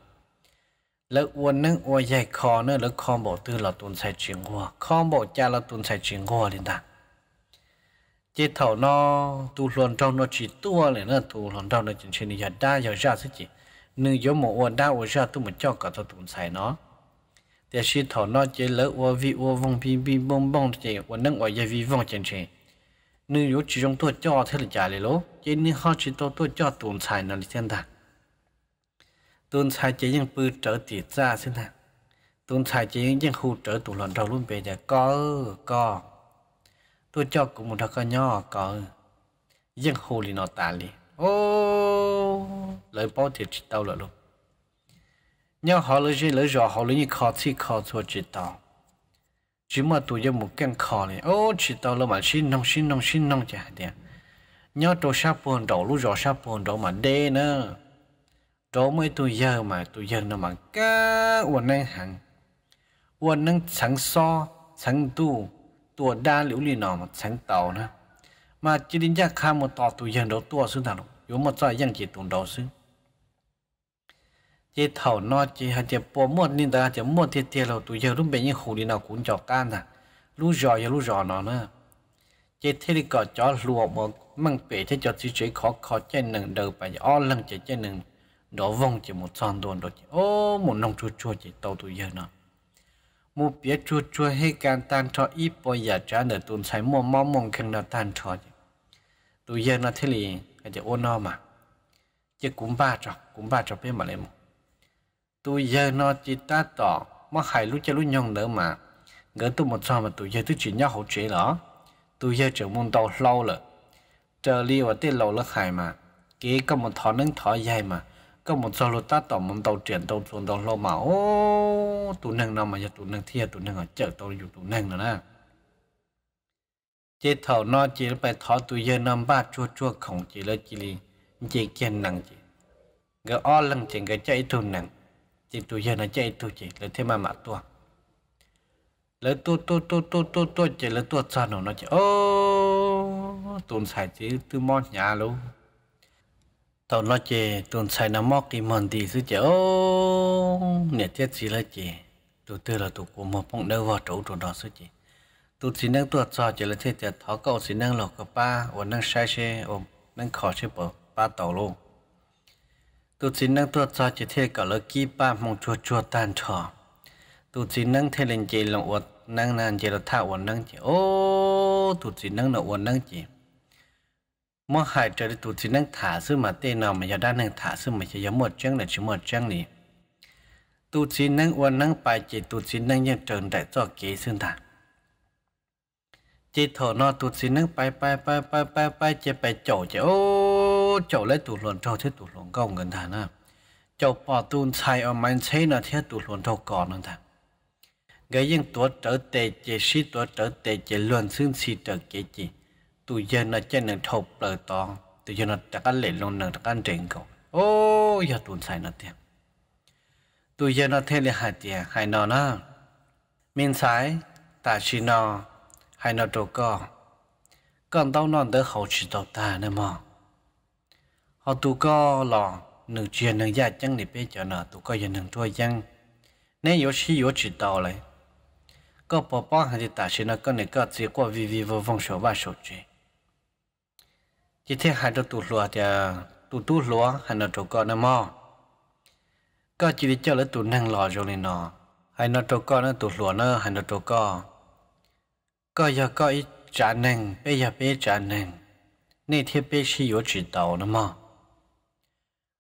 lỡ uốn nâng uốn dài khó nữa lỡ kho bộ tư là tuần sai chuyển qua kho bộ cha là tuần sai chuyển qua lên ta chỉ thầu nó tu luận trong nó chỉ tua lên nó tu luận trong nó chỉ trên nhà đa giờ ra sức gì, nương giống một uốn đa uốn ra tu một cho cả thầu tuần sai nó thì chỉ thầu nó chỉ lỡ uốn vi uốn vòng bi bông bông chỉ uốn nâng uốn dài vi nếu yếu chỉ trong tôi cho thế là giải lấy lỗ chỉ nếu họ chỉ tôi tôi cho tuần xài nó là xem thật tuần xài chỉ những bự trở tiệt ra xem thật tuần xài chỉ những những khu trở tụ lần đầu luôn bây giờ có có tôi cho cũng một thằng con nhỏ có những khu thì nó tả liền ô lời bao thì chỉ đâu là luôn nhau họ lấy gì lấy rõ họ lấy những khó thì khó cho chỉ tao chỉ mà tôi giờ một căn khó này ô chỉ tao là mà xin nông xin nông xin nông chả đi nhớ tôi sắp buồn đầu lúc rồi sắp buồn đầu mà đê nữa đó mới tôi giờ mà tôi giờ nó mà cá uốn năng hàng uốn năng sáng so sáng tu tua đa liễu lì nó mà sáng tàu nữa mà chỉ đến ra khám một tò tôi giờ đầu tua xuống thằng yếu mà cho dân chỉ tụi đầu xuống จีเท่านอจีฮันเจียปวดมดนี่ตาเจียมดเทียเทียเราตุยเรุ่มเป็นยี่หูดีนาคุนจอกก้นนะรู้จอยรู้จอนอเนอะเจเทลิกอจอหลวมมังเป๋ที่จอดสิเฉยๆขอขอเจนหนึ่งเดินไปอ้อลังเจเจนหนึ่งดอวงเจมุดซ้อนโดนโดนโอ้หมดนองชัวชัวเจโตตุยเนาะมูเปียชัวชัวให้การตันทออีปอยาจ้าเนเดตุนใช้มอมมองขึ้นนาตันทอตุยเยอะนะที่ลีอาจจะโอนอมาจะกุมบ้าจ้ะกุมบ้าจ้ะเป็นมาเลยมั้ง tôi giờ nó chỉ ta tỏ mà hãy lúc cho lúc nhông nữa mà gỡ tôi một sao mà tôi giờ tôi chỉ nhau hỗ trợ đó tôi giờ trở môn tàu lâu rồi trở đi và tên lâu là hài mà kế có một thọ nâng thọ dài mà có một sao lúc ta tỏ môn tàu chuyển tàu xuống tàu lâu mà ô tụ nâng nào mà giờ tụ nâng thiệt tụ nâng ở chợ tàu dù tụ nâng nữa nè chế thầu nó chỉ là phải thọ tụ giờ năm ba chua chua khổng chỉ là chỉ là chỉ kiên năng chỉ gỡ o lăng chỉ gỡ chạy tụ nâng chỉ tôi giờ nó chơi tôi chỉ lấy thêm mà mà tu lấy tu tu tu tu tu tu chỉ là tu sao nó nó chỉ ô tuần sai chỉ tu mót nhà luôn tao nó chỉ tuần sai nó mót cái mòn thì chứ chỉ ô nhà chết gì là chỉ tôi tư là tu của một phong đâu vào chỗ chỗ đó chứ chị, tôi chỉ năng tu sao chỉ là thế chỉ tháo cậu chỉ năng lọc cái ba và năng sai xe ổn năng khó xe bỏ ba tàu luôn ตุจินนังตัวจอจิเทก็เลกี้ป้ามงชัวชัวตันชอตุจินนังเทเลนเจลงอวดนังนานเจรท่าอวดนังจีโอ้ตุจินนังหนอวดนังจีมื่หายใจตุจินนังถาซึ่งมาเต้นอมายาด้านนังถาซึ่งมาจะยมดจังเลยชิมดจังนี่ตุจินนังอวดนังไปจีตุจินนังยังเจินแต่จอเกซึ่งถาจีถอนอตุจินนังไปไปไปไปไปไปจะไปโจจะโอ้เจ้าเลยตุหลวนเจ้าที่ตุหลวนก็เงินฐานนะเจ้าปอตูนชายเอามันใช้นะเที่ตุหลวนเท่าก่อนนั่นฐานไงยังตัวเต๋อเตเจชีตัวเต๋อเตเจล้วนซึ่งสีเต๋อเกจีตุเย็นนะเจนหนึ่งเท่าเปลือตองตุเย็นนะตะกันเหล่ลงหนึ่งตะกันเจงเขาโอ้ยาตูนชายนะเตี้ยตุเย็นนะเทเลหายเตี้ยหายนอนนะมินสายตาชีนอหายนอตัวก็ก่อนต้องนอนเด้อเขาชีตอกตาเนี่ยมั้ง họ tụ có lò nửa chuyện nửa gia chẳng để bây giờ nở tụ có dân nửa trôi dân nên yếu sĩ yếu chỉ tàu lại có bỏ bỏ hàng thì ta sẽ nó có này có chỉ có vì vì vô vong số ba số chứ. chỉ thế hai đứa tụ lúa thì tụ tụ lúa hai nó tụ có nó mò có chỉ đi cho lấy tụ năng lò rồi này nọ hai nó tụ có nó tụ lúa nó hai nó tụ có có giờ có ít trả năng bây giờ bây trả năng nên thiết bây sĩ yếu chỉ tàu nó mò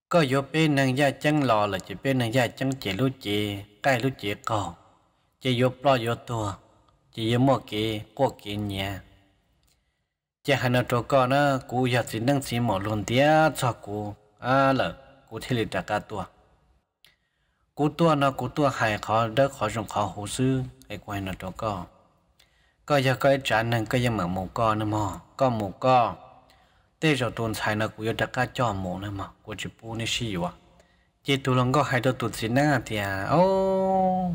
có vô bê nàng gia chân lò là chỉ bê nàng gia chân chỉ lúc chỉ cái lúc chỉ cầu chỉ vô lo vô tua chỉ vô mua kì qua kì nhà chỉ hai nó trâu con nó cú chỉ năng chỉ mỏ luôn tía cho cú à là cú thì lịch cả tua cú tua nó cú tua hay khó đỡ khó dùng khó hồ sư ai quay nó trâu con có giờ cái trả năng có giờ mở một con nữa mò có một con thế cho tuần sai nó cũng đã cả cho mồ nữa mà của chỉ bu nó xì quá chỉ tụi lòng có hai đứa tụi xin năng à thì à ô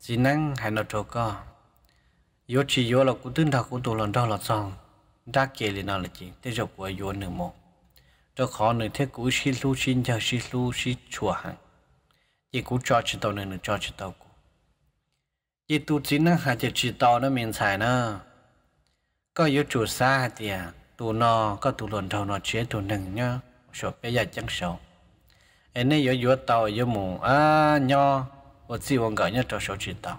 xin năng hai nó chỗ có yo chỉ yo là cũng tin thà cũng tụi lòng đâu là xong đã kể lên nó là gì thế cho của yo nữa mồ cho khó nữa thế cũng xì lu xin chờ xì lu xì chùa hàng chỉ cũng cho chỉ tàu nữa nữa cho chỉ tàu cũng chỉ tụi xin năng hai chỉ chỉ tàu nó miền xài nữa có yo chủ xa thì à tụ nó có tụ luận thầu nó chế tụ nừng nhá số bé giờ chẳng sầu em này yếu yếu tàu yếu mù à nho ở chỉ vòng gạo nhá cho số chỉ tàu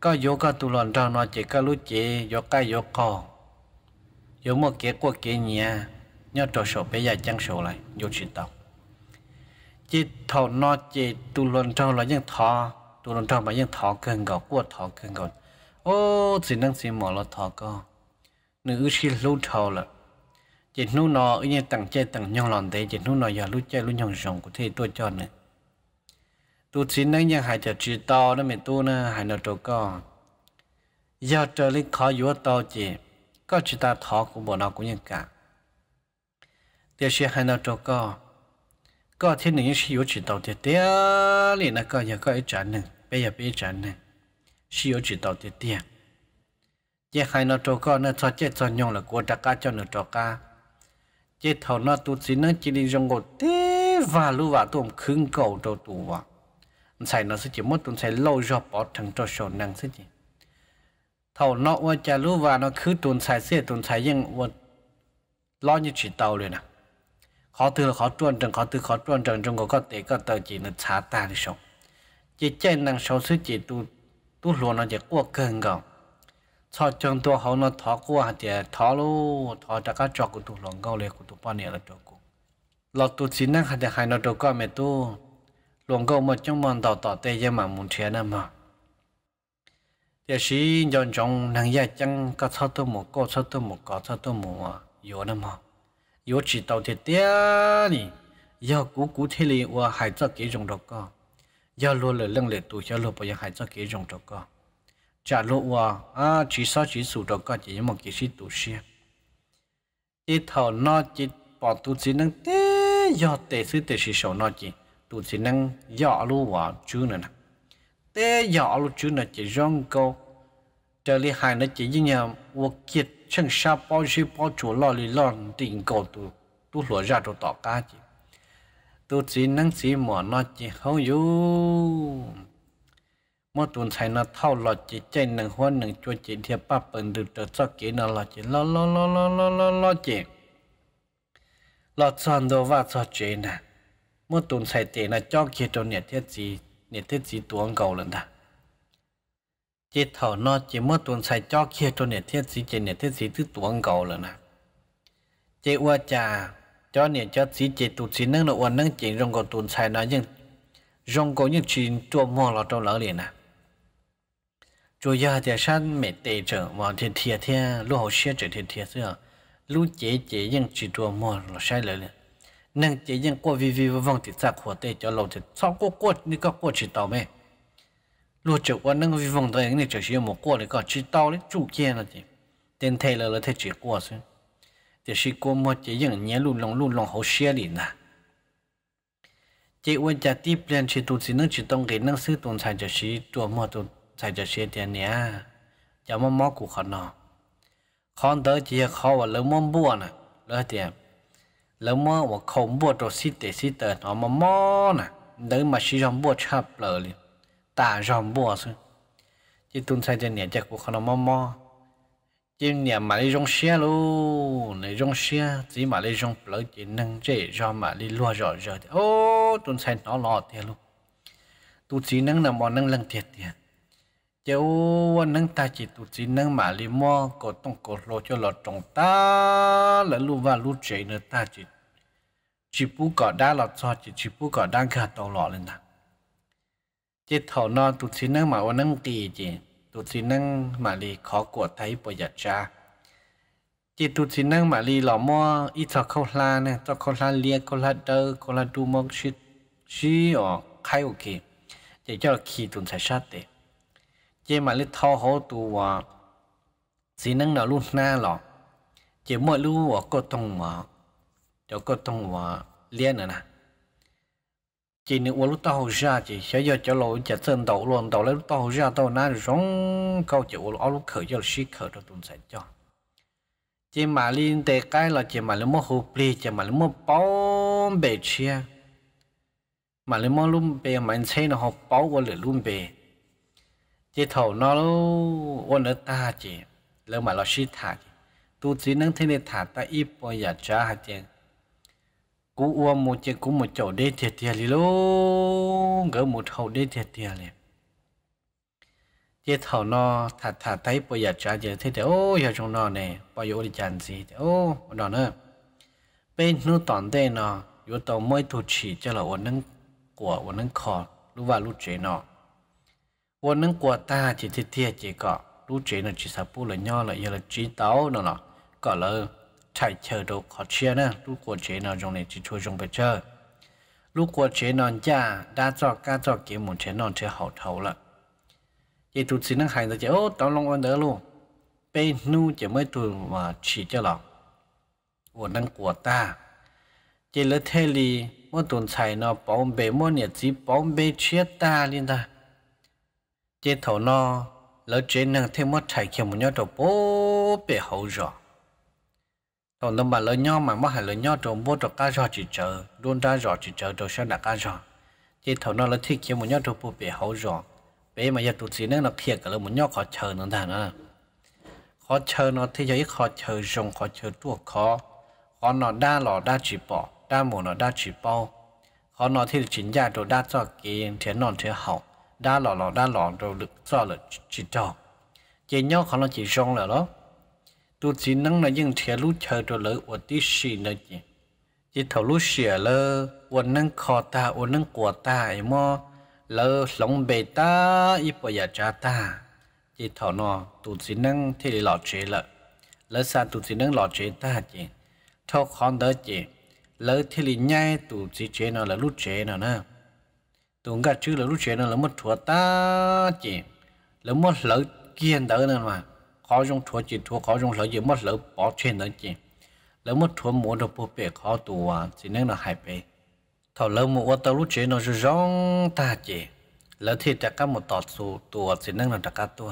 có yếu có tụ luận thầu nó chỉ có lúc chế yếu cái yếu co yếu một kế qua kế nhà nhá cho số bé giờ chẳng sầu lại yếu chỉ tàu chỉ thầu nọ chỉ tụ luận thầu là những thọ tụ luận thầu mà những thọ cần gạo qua thọ cần gạo ô chỉ năng chỉ mỏ là thọ co nữ chỉ lâu thầu là chỉ nô nó như nhà tặng chơi tặng nhong lòn thế chỉ nô nó giờ lúc chơi lúc nhong rồng có thể tôi cho nữa tôi xin nói nhà hai chợ chỉ to đó mình tôi nè hai nó trâu co giờ trở lên khó yếu to chỉ có chỉ ta thọ của bọn nó cũng như cả tiêu sĩ hai nó trâu co có thế này chỉ yếu chỉ tàu thì tiếc liền là có giờ có coi trả nữa bây giờ bây trả nữa chỉ yếu chỉ tàu thì tiếc chế hai nó trâu con nó cho chế cho nhong là của trạc cá cho nó trọ cá chế thầu nó tu sĩ nó chỉ đi trong gột thế và lu và tu ông khứng cầu trâu tu vào sai nó sẽ chỉ mất tu sai lâu cho bỏ thằng trâu sổ năng sẽ chỉ thầu nó qua cha lu và nó cứ tu sai sẽ tu sai nhưng qua lo như chỉ tàu rồi nè à. khó từ khó tuần trần khó từ khó tuần trần trong có tế có tờ chỉ nó xá ta đi sống chế chạy năng số sẽ chỉ tu tu luôn nó chỉ qua cơn gọng cho chân tôi hậu nó thọ của hạt trẻ thọ luôn thọ đã cá trọ của tụ lòng gạo lệ của tụ bao nhiêu là trọ của lọt tụ chín năng hạt trẻ hai nó trọ qua mẹ tu lòng gâu mà trong mòn tàu tỏ tê giang mà muốn trẻ nè mà để sĩ nhon trong năng gia chăng có cho tôi một có cho tôi một có cho tôi một yếu nè mà yếu chỉ tàu thì tiếc nè giờ cú cú thế li và hai cho kỹ rồng trọ co giờ luôn là lưng lệ tụ giờ luôn bây giờ hai cho kỹ rồng trọ co trả lộ à chỉ sao chỉ sụt đó có chỉ một cái gì tụ xe cái thầu nó chỉ bỏ tụ chỉ năng thế do tệ sự tệ sự sầu nó chỉ tụ chỉ năng dọ luôn hòa chứ nữa nè tệ dọ luôn chú là chỉ rong câu trở lại hai nó chỉ như nhau vô kiệt chân sa bao nhiêu bao chỗ lo lì lo tình cầu tụ tụ lúa ra tụ tỏ cá chỉ tụ chỉ năng chỉ mỏ nó chỉ hầu yếu มื่อตุนใช้นาเท่าหลอดจีเจนหนึ่งหัวหนึ่งจวนจีเทียบป้าเปิดดึกเดือดซอกเกนหลอดจีล้อล้อล้อล้อล้อล้อล้อจีหลอดซอนโดว่าซอเจนะเมื่อตุนใช้เตนะจ้องเขียตัวเนี่ยเทียจีเนี่ยเทียจีตัวเก่าเลยนะจีเท่านอจีเมื่อตุนใช้จ้องเขียตัวเนี่ยเทียจีจีเนี่ยเทียจีตื้อตัวเก่าเลยนะเจ้าว่าจ่าจ้อเนี่ยจ้าจีเจตุจีนั่งละวันนั่งจีรงก็ตุนใช้นะยังรงก็ยังจีตัวมอเราตัวเหล่าเลยนะ主要的是没带着，往天天天落后些这天天是，路姐姐应只多么落下来了，能姐应过微微往的咋活带着老的超过过那个过去倒霉，路这我能微往的那这些么过那个知道的主见了的，等太了了太结果是，这是过么姐应年路龙路龙好些里呢。chị quân cha tiếp lên chỉ tu sĩ năng chỉ tông cái năng sư tôn sai cho sĩ tua mua tu ใ่จะเชียเดียนเนี่ยจะมั่มอกูขอนอคอนเตอร์เจียเขาว่าเลิมมั่มบัวน่ะเลิเดียแล้วเมื่อว่าเขาบัวตัวสิเตสิเตอร์นอมั่มอน่ะเดินมาชิรอมบัวชับเลยตาจอมบัวซึ่งจิตุนใจะเนี่ยจะกูขอนอมั่มอจมเนี่ยมาเลยจงเชียลูในจงเชียจ้มาเลยจงเปลือยจีนังเจจอมมาเลยลัวจอจอโอ้ตุนใส่นอหลอดเทียลูตุ trí năng là món n ă นั่ง n g thiệt เ i ề n จ้าวันนั้นตาจิตุจินนั้นมาลิมอก็ต้องกดโลจะหลอดตรงตาแล้วรู้ว่ารู้ใจเนื้อตาจิตชิปูก็ได้หลอดซอจิตชิปุก็ได้ขาดตลอดเลยนะจิตเจ้านอนตุจินนั้นมาวันนั้นตีจีตุจินนั้นมาลีขอกวดไทยประหยัดจ้าจิตตุจินนั้นมาลีหล่อมออีจอเข้าลาเนี่ยจอเข้าลาเลียเข้าลาเดอเข้าลาดูมองชิดชี้ออกใครโอเค จะเจ้าขี่ตุนใส่ชาติ chỉ mà lấy thao hồ tu à xí năng nào luôn na lọ chỉ mỗi lúc ở có tông mà cho có tông mà liên nữa nè chỉ nếu lúc tao hồi ra chỉ sẽ giờ cho lỗi chỉ sơn đầu luôn đầu lấy lúc tao hồi ra tao na rong câu chịu ở lúc khởi cho xí khởi cho tuần sẽ cho chỉ mà liên tệ cái là chỉ mà lúc mua hồ ly chỉ mà lúc mua bóng bể chia mà lúc mua lúc bể mà anh thấy nó học bao qua lửa bể จีเท่านั้นวันนตาจีเรื่องมาเราชีถาจีตัวจีนั่งเทนิถาตาอีปอยาจ้าหจีกูอ้วนมูจีกูมูเจได้เทียเทียลีลูกเกิมูเท่าได้เทียเทียเลย เจ่าหนอถัดถัดไต่ปอยาจ้าเจอเท่เดโอ้ยาชงนอเนี่ยปอยโอริจันสีเโอ้หนอเนอเป็นนู่ตอนเต้นอ อยู่ตรงมวยทุ่ฉีเจ้าหร่อวันนั้งกัววันนั้งคอรู้ว่ารู้เจนอวันนึงกว่าตาจีเทียจีก็รู้จีนะจีสับปูเลยย่อเลยยาละจีเต้าเนาะก็เลยใช้เชอดขอเชียนะรู้กว่าจีนะจงเนี่ยจีช่วยจงไปเชิดรู้กว่าจีนอนจ้าด้าจอกก้าจอกเกี่ยหมุนเชนอนเช่อหอบเท่าละยีตุสินังหายใเจโอ้ตอนลงวันเดอลูกเปนู่จะไม่ตัวมาฉีเจ้าหรอกวันนั้นกว่าตาเจรเลเทลีเมื่อตุนใส่เนาะปอมเบมั่วเนี่ยจีปอมเบเชียตาลินตา chế thầu nó lỡ chế năng thêm mất chạy kiểu một nhau trộn bố bể hậu rồi thầu nó bà lỡ nhau mà mất hại lỡ nhau trộn bố trộn cá rồi chỉ chờ luôn ra rồi chỉ chờ rồi sao đặt cá rồi chế thầu nó lỡ thiết kiểu một nhau trộn bố bể hậu rồi bé mà giờ tụt gì nữa nó thiệt cả lỡ một nhau khó chờ nó thằng nó khó chờ nó thế giới khó chờ rồng khó chờ tua khó khó nó đa lò đa chỉ bỏ đa mù nó đa chỉ bao khó nó thì chính giả đồ đa cho kỳ thế nó thế hậu đã lọ lọ đã lọ rồi được do là chỉ cho chỉ nhớ khó là chỉ xong là đó tôi chỉ năng là những thế lúc chờ rồi lỡ ở tí xì nữa chứ chỉ thầu lúc xìa lỡ ở năng khó ta ở năng của ta ấy mà lỡ sống bề ta ít bây giờ cha ta chỉ thầu nó tôi chỉ năng thế lọ chế lỡ lỡ xa tôi chỉ năng lọ chế ta chứ thầu khó đó chứ lỡ thế là nhai tôi chỉ chế nó là lúc chế nó nè งกัดชื่อเราลูกเชนเลาไมัดถั่วตาจีเลาไมัดเหลือเกี่ยนเดินนั่นมาข้าจงถั่วจีถั่วข้าจงเหลือเยี่ไมดเหลือปอเชนตั่นจีเลาไมัดถั่วหมูเราปูเป็ดข้าตัวสิ่นั่นเราหายไปเท่าเราหมูว่าตัวลูกเชนเราจะร้องตาจีแล้วที่จะก้ามต่อสู่ตัวสิ่นั่นเราจะก้าตัว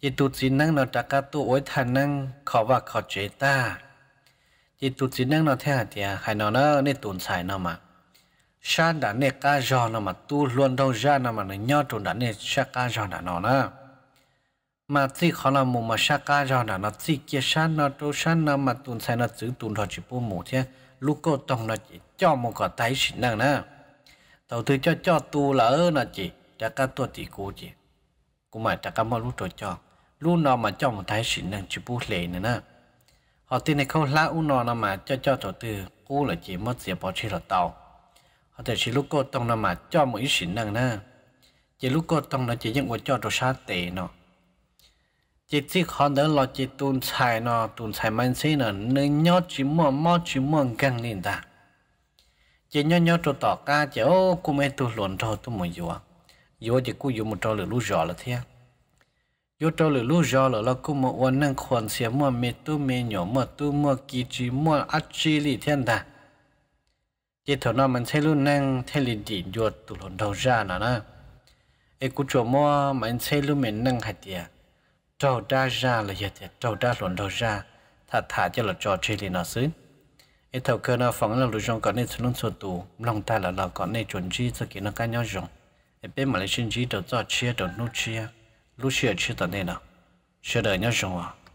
จีตุสินนั่นเราจะก้าตัวไว้ท่านนั่งขอว่าขอเจตาจีตุสินนั่นเราแท้เดียหายนอนเนอในตุนสายนอมา sa đã nè cá giò nó mà tu luôn đâu ra nó mà nó nhớ trốn đã nè sa cá giò đã nó nè mà chỉ khó là mù mà sa cá giò đã nó chỉ kia sa nó đâu sa nó mà tu sai nó giữ tu thọ chỉ bố mù thế lúc cô tông nó chỉ cho một cái tay xịn năng nè đầu tư cho cho tu là ơ nó chỉ đã cá tu thì cô chỉ cũng mà đã cá mà lúc rồi cho lúc nó mà cho một tay xịn năng chỉ bố lệ nữa nè họ tin này không lá u nó mà cho cho đầu tư cô là chỉ mất gì bỏ chi là tàu họ thể chỉ lúc cô tông nó mà cho mỗi sĩ năng nè chỉ lúc cô tông nó chỉ những quả cho đồ sát tệ nó chỉ chỉ khó đỡ lo chỉ tuôn xài nó tuôn xài mạnh xí nó nên nhớ chỉ mua mua chỉ mua gần lên ta chỉ nhớ nhớ cho tỏ ca chỉ ô cô mẹ tôi luồn cho tôi muốn vô vô chỉ cô vô một trò lửa lú giò là thế vô trò lửa lú giò là lo cô một quan năng khoan xe mua mẹ tôi mẹ nhỏ mua tôi mua kỳ chỉ mua ắt chi li thiên ta chỉ thầu nó mình sẽ luôn năng thấy liền đi ruột tụ hồn đầu ra nè nè ấy cũng chỗ mua mình sẽ luôn mình năng hạt tiền trâu đa ra là giờ thì trâu đa hồn đầu ra thà thà cho là trò chơi liền nó xứ ấy thầu cơ nó phóng là lối trong có nên xuống xuống tù lòng ta là là có nên chuẩn chi cho kỹ nó cá nhau rộng ấy bên mà lấy xin chi đầu cho chia đầu nút chia lúc chia chia tận đây nào chia đời nhau rộng à